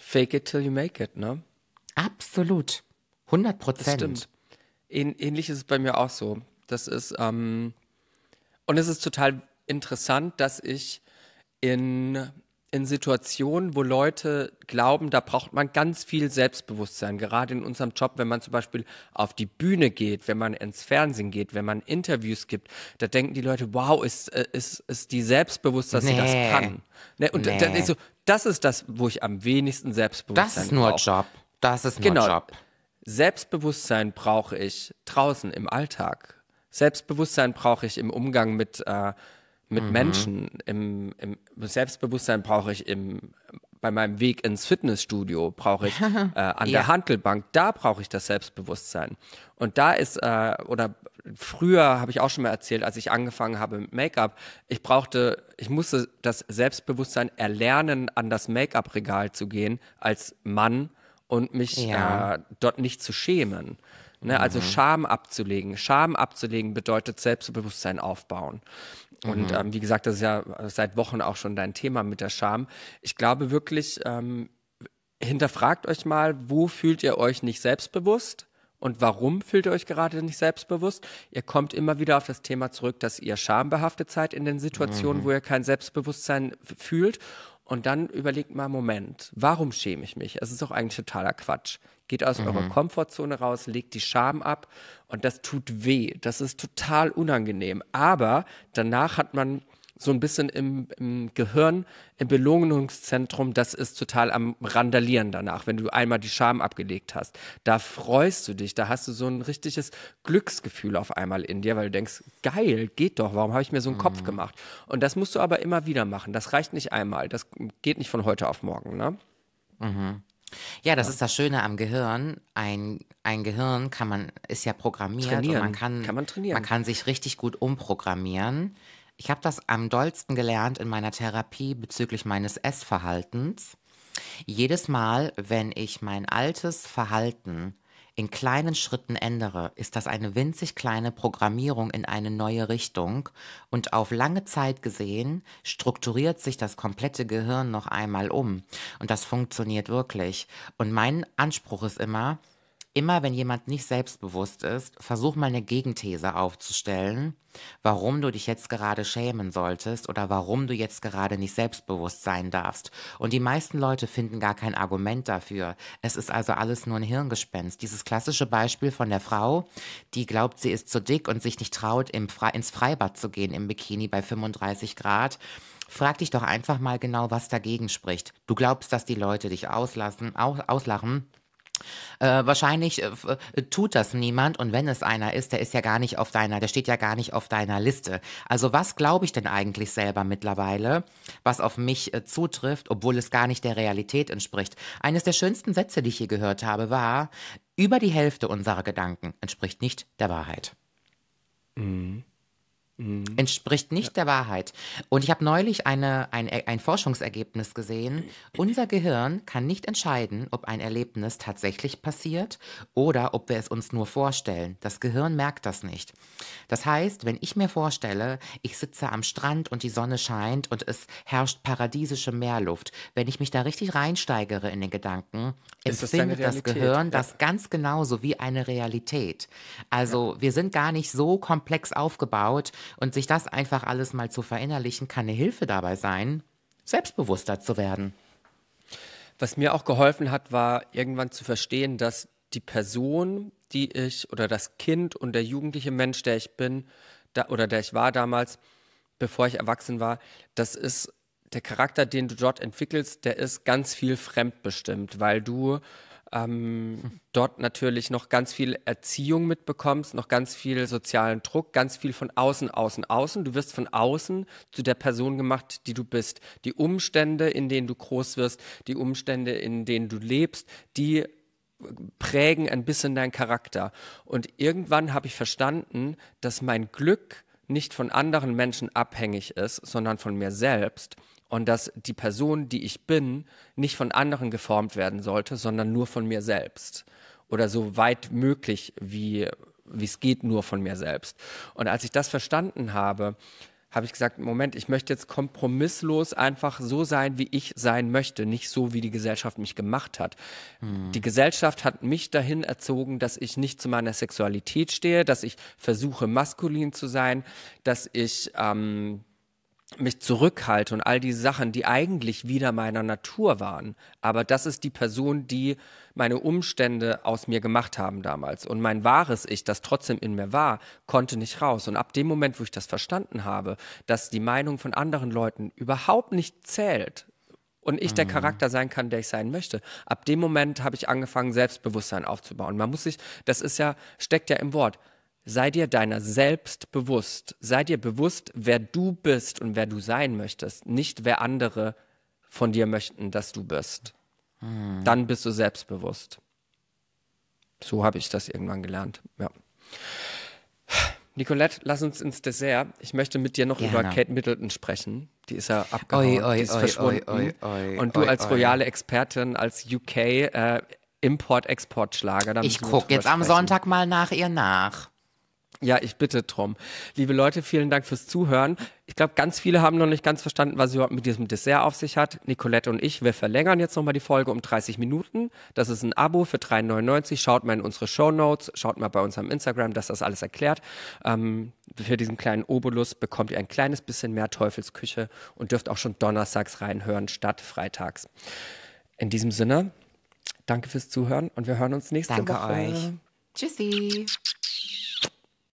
Fake it till you make it, ne? Absolut. 100 Prozent. Stimmt. Ähnlich ist es bei mir auch so. Das ist, ähm, und es ist total interessant, dass ich in, in Situationen, wo Leute glauben, da braucht man ganz viel Selbstbewusstsein, gerade in unserem Job, wenn man zum Beispiel auf die Bühne geht, wenn man ins Fernsehen geht, wenn man Interviews gibt, da denken die Leute, wow, ist, ist, ist die selbstbewusst, dass nee. sie das kann. Ne? Und nee. dann, so, das ist das, wo ich am wenigsten Selbstbewusstsein brauche. Das ist nur brauche. Job. Das ist nur genau. Job. Selbstbewusstsein brauche ich draußen im Alltag. Selbstbewusstsein brauche ich im Umgang mit, äh, mit mhm. Menschen. Im, Im, Selbstbewusstsein brauche ich im, bei meinem Weg ins Fitnessstudio, brauche ich äh, an ja. der Handelbank, da brauche ich das Selbstbewusstsein. Und da ist, äh, oder früher habe ich auch schon mal erzählt, als ich angefangen habe mit Make-up, ich brauchte, ich musste das Selbstbewusstsein erlernen, an das Make-up-Regal zu gehen als Mann und mich ja. Äh, dort nicht zu schämen. Ne? Also mhm. Scham abzulegen. Scham abzulegen bedeutet Selbstbewusstsein aufbauen. Und mhm. ähm, wie gesagt, das ist ja äh, seit Wochen auch schon dein Thema mit der Scham. Ich glaube wirklich, ähm, hinterfragt euch mal, wo fühlt ihr euch nicht selbstbewusst? Und warum fühlt ihr euch gerade nicht selbstbewusst? Ihr kommt immer wieder auf das Thema zurück, dass ihr schambehaftet seid in den Situationen, mhm. wo ihr kein Selbstbewusstsein fühlt. Und dann überlegt mal, Moment, warum schäme ich mich? Es ist doch eigentlich totaler Quatsch. Geht aus mhm. eurer Komfortzone raus, legt die Scham ab und das tut weh. Das ist total unangenehm. Aber danach hat man so ein bisschen im, im, Gehirn, im Belohnungszentrum, das ist total am Randalieren danach, wenn du einmal die Scham abgelegt hast. Da freust du dich, da hast du so ein richtiges Glücksgefühl auf einmal in dir, weil du denkst, geil, geht doch, warum habe ich mir so einen mhm. Kopf gemacht? Und das musst du aber immer wieder machen. Das reicht nicht einmal, das geht nicht von heute auf morgen. Ne? Mhm. Ja, das ja. ist das Schöne am Gehirn. Ein, ein Gehirn kann man, ist ja programmiert trainieren. und man kann, kann man trainieren. Man kann sich richtig gut umprogrammieren. Ich habe das am dollsten gelernt in meiner Therapie bezüglich meines Essverhaltens. Jedes Mal, wenn ich mein altes Verhalten in kleinen Schritten ändere, ist das eine winzig kleine Programmierung in eine neue Richtung und auf lange Zeit gesehen strukturiert sich das komplette Gehirn noch einmal um. Und das funktioniert wirklich. Und mein Anspruch ist immer, immer wenn jemand nicht selbstbewusst ist, versuch mal eine Gegenthese aufzustellen, warum du dich jetzt gerade schämen solltest oder warum du jetzt gerade nicht selbstbewusst sein darfst. Und die meisten Leute finden gar kein Argument dafür. Es ist also alles nur ein Hirngespinst. Dieses klassische Beispiel von der Frau, die glaubt, sie ist zu dick und sich nicht traut, ins Freibad zu gehen im Bikini bei 35 Grad. Frag dich doch einfach mal genau, was dagegen spricht. Du glaubst, dass die Leute dich auslassen, auslachen äh, wahrscheinlich äh, äh, tut das niemand und wenn es einer ist, der ist ja gar nicht auf deiner, der steht ja gar nicht auf deiner Liste. Also was glaube ich denn eigentlich selber mittlerweile, was auf mich äh, zutrifft, obwohl es gar nicht der Realität entspricht? Eines der schönsten Sätze, die ich hier gehört habe, war, über die Hälfte unserer Gedanken entspricht nicht der Wahrheit. Mhm. Mhm. Entspricht nicht ja. der Wahrheit. Und ich habe neulich eine, ein, ein Forschungsergebnis gesehen. Unser Gehirn kann nicht entscheiden, ob ein Erlebnis tatsächlich passiert oder ob wir es uns nur vorstellen. Das Gehirn merkt das nicht. Das heißt, wenn ich mir vorstelle, ich sitze am Strand und die Sonne scheint und es herrscht paradiesische Meerluft, wenn ich mich da richtig reinsteigere in den Gedanken, empfindet das, das, Gehirn ja. das ganz genauso wie eine Realität. Also ja. wir sind gar nicht so komplex aufgebaut, und sich das einfach alles mal zu verinnerlichen, kann eine Hilfe dabei sein, selbstbewusster zu werden. Was mir auch geholfen hat, war irgendwann zu verstehen, dass die Person, die ich oder das Kind und der jugendliche Mensch, der ich bin da, oder der ich war damals, bevor ich erwachsen war, das ist der Charakter, den du dort entwickelst, der ist ganz viel fremdbestimmt, weil du ähm, dort natürlich noch ganz viel Erziehung mitbekommst, noch ganz viel sozialen Druck, ganz viel von außen, außen, außen. Du wirst von außen zu der Person gemacht, die du bist. Die Umstände, in denen du groß wirst, die Umstände, in denen du lebst, die prägen ein bisschen deinen Charakter. Und irgendwann habe ich verstanden, dass mein Glück nicht von anderen Menschen abhängig ist, sondern von mir selbst und dass die Person, die ich bin, nicht von anderen geformt werden sollte, sondern nur von mir selbst oder so weit möglich wie wie es geht nur von mir selbst. Und als ich das verstanden habe, habe ich gesagt, Moment, ich möchte jetzt kompromisslos einfach so sein, wie ich sein möchte, nicht so, wie die Gesellschaft mich gemacht hat. Mhm. Die Gesellschaft hat mich dahin erzogen, dass ich nicht zu meiner Sexualität stehe, dass ich versuche, maskulin zu sein, dass ich ähm, mich zurückhalte und all die Sachen, die eigentlich wieder meiner Natur waren. Aber das ist die Person, die meine Umstände aus mir gemacht haben damals. Und mein wahres Ich, das trotzdem in mir war, konnte nicht raus. Und ab dem Moment, wo ich das verstanden habe, dass die Meinung von anderen Leuten überhaupt nicht zählt, und ich der mhm. Charakter sein kann, der ich sein möchte. Ab dem Moment habe ich angefangen, Selbstbewusstsein aufzubauen. Man muss sich, das ist ja, steckt ja im Wort sei dir deiner selbst bewusst. Sei dir bewusst, wer du bist und wer du sein möchtest, nicht wer andere von dir möchten, dass du bist. Hm. Dann bist du selbstbewusst. So habe ich das irgendwann gelernt. Ja. Nicolette, lass uns ins Dessert. Ich möchte mit dir noch Gerne. über Kate Middleton sprechen. Die ist ja abgehauen, oi, oi, die ist oi, verschwunden. Und du als royale Expertin, als UK äh, Import-Export-Schlager. Ich gucke jetzt sprechen. am Sonntag mal nach ihr nach. Ja, ich bitte drum. Liebe Leute, vielen Dank fürs Zuhören. Ich glaube, ganz viele haben noch nicht ganz verstanden, was es überhaupt mit diesem Dessert auf sich hat. Nicolette und ich, wir verlängern jetzt nochmal die Folge um 30 Minuten. Das ist ein Abo für 3,99. Schaut mal in unsere Show Notes, schaut mal bei uns am Instagram, dass das alles erklärt. Ähm, für diesen kleinen Obolus bekommt ihr ein kleines bisschen mehr Teufelsküche und dürft auch schon donnerstags reinhören statt freitags. In diesem Sinne, danke fürs Zuhören und wir hören uns nächste danke Woche. Danke euch. Tschüssi.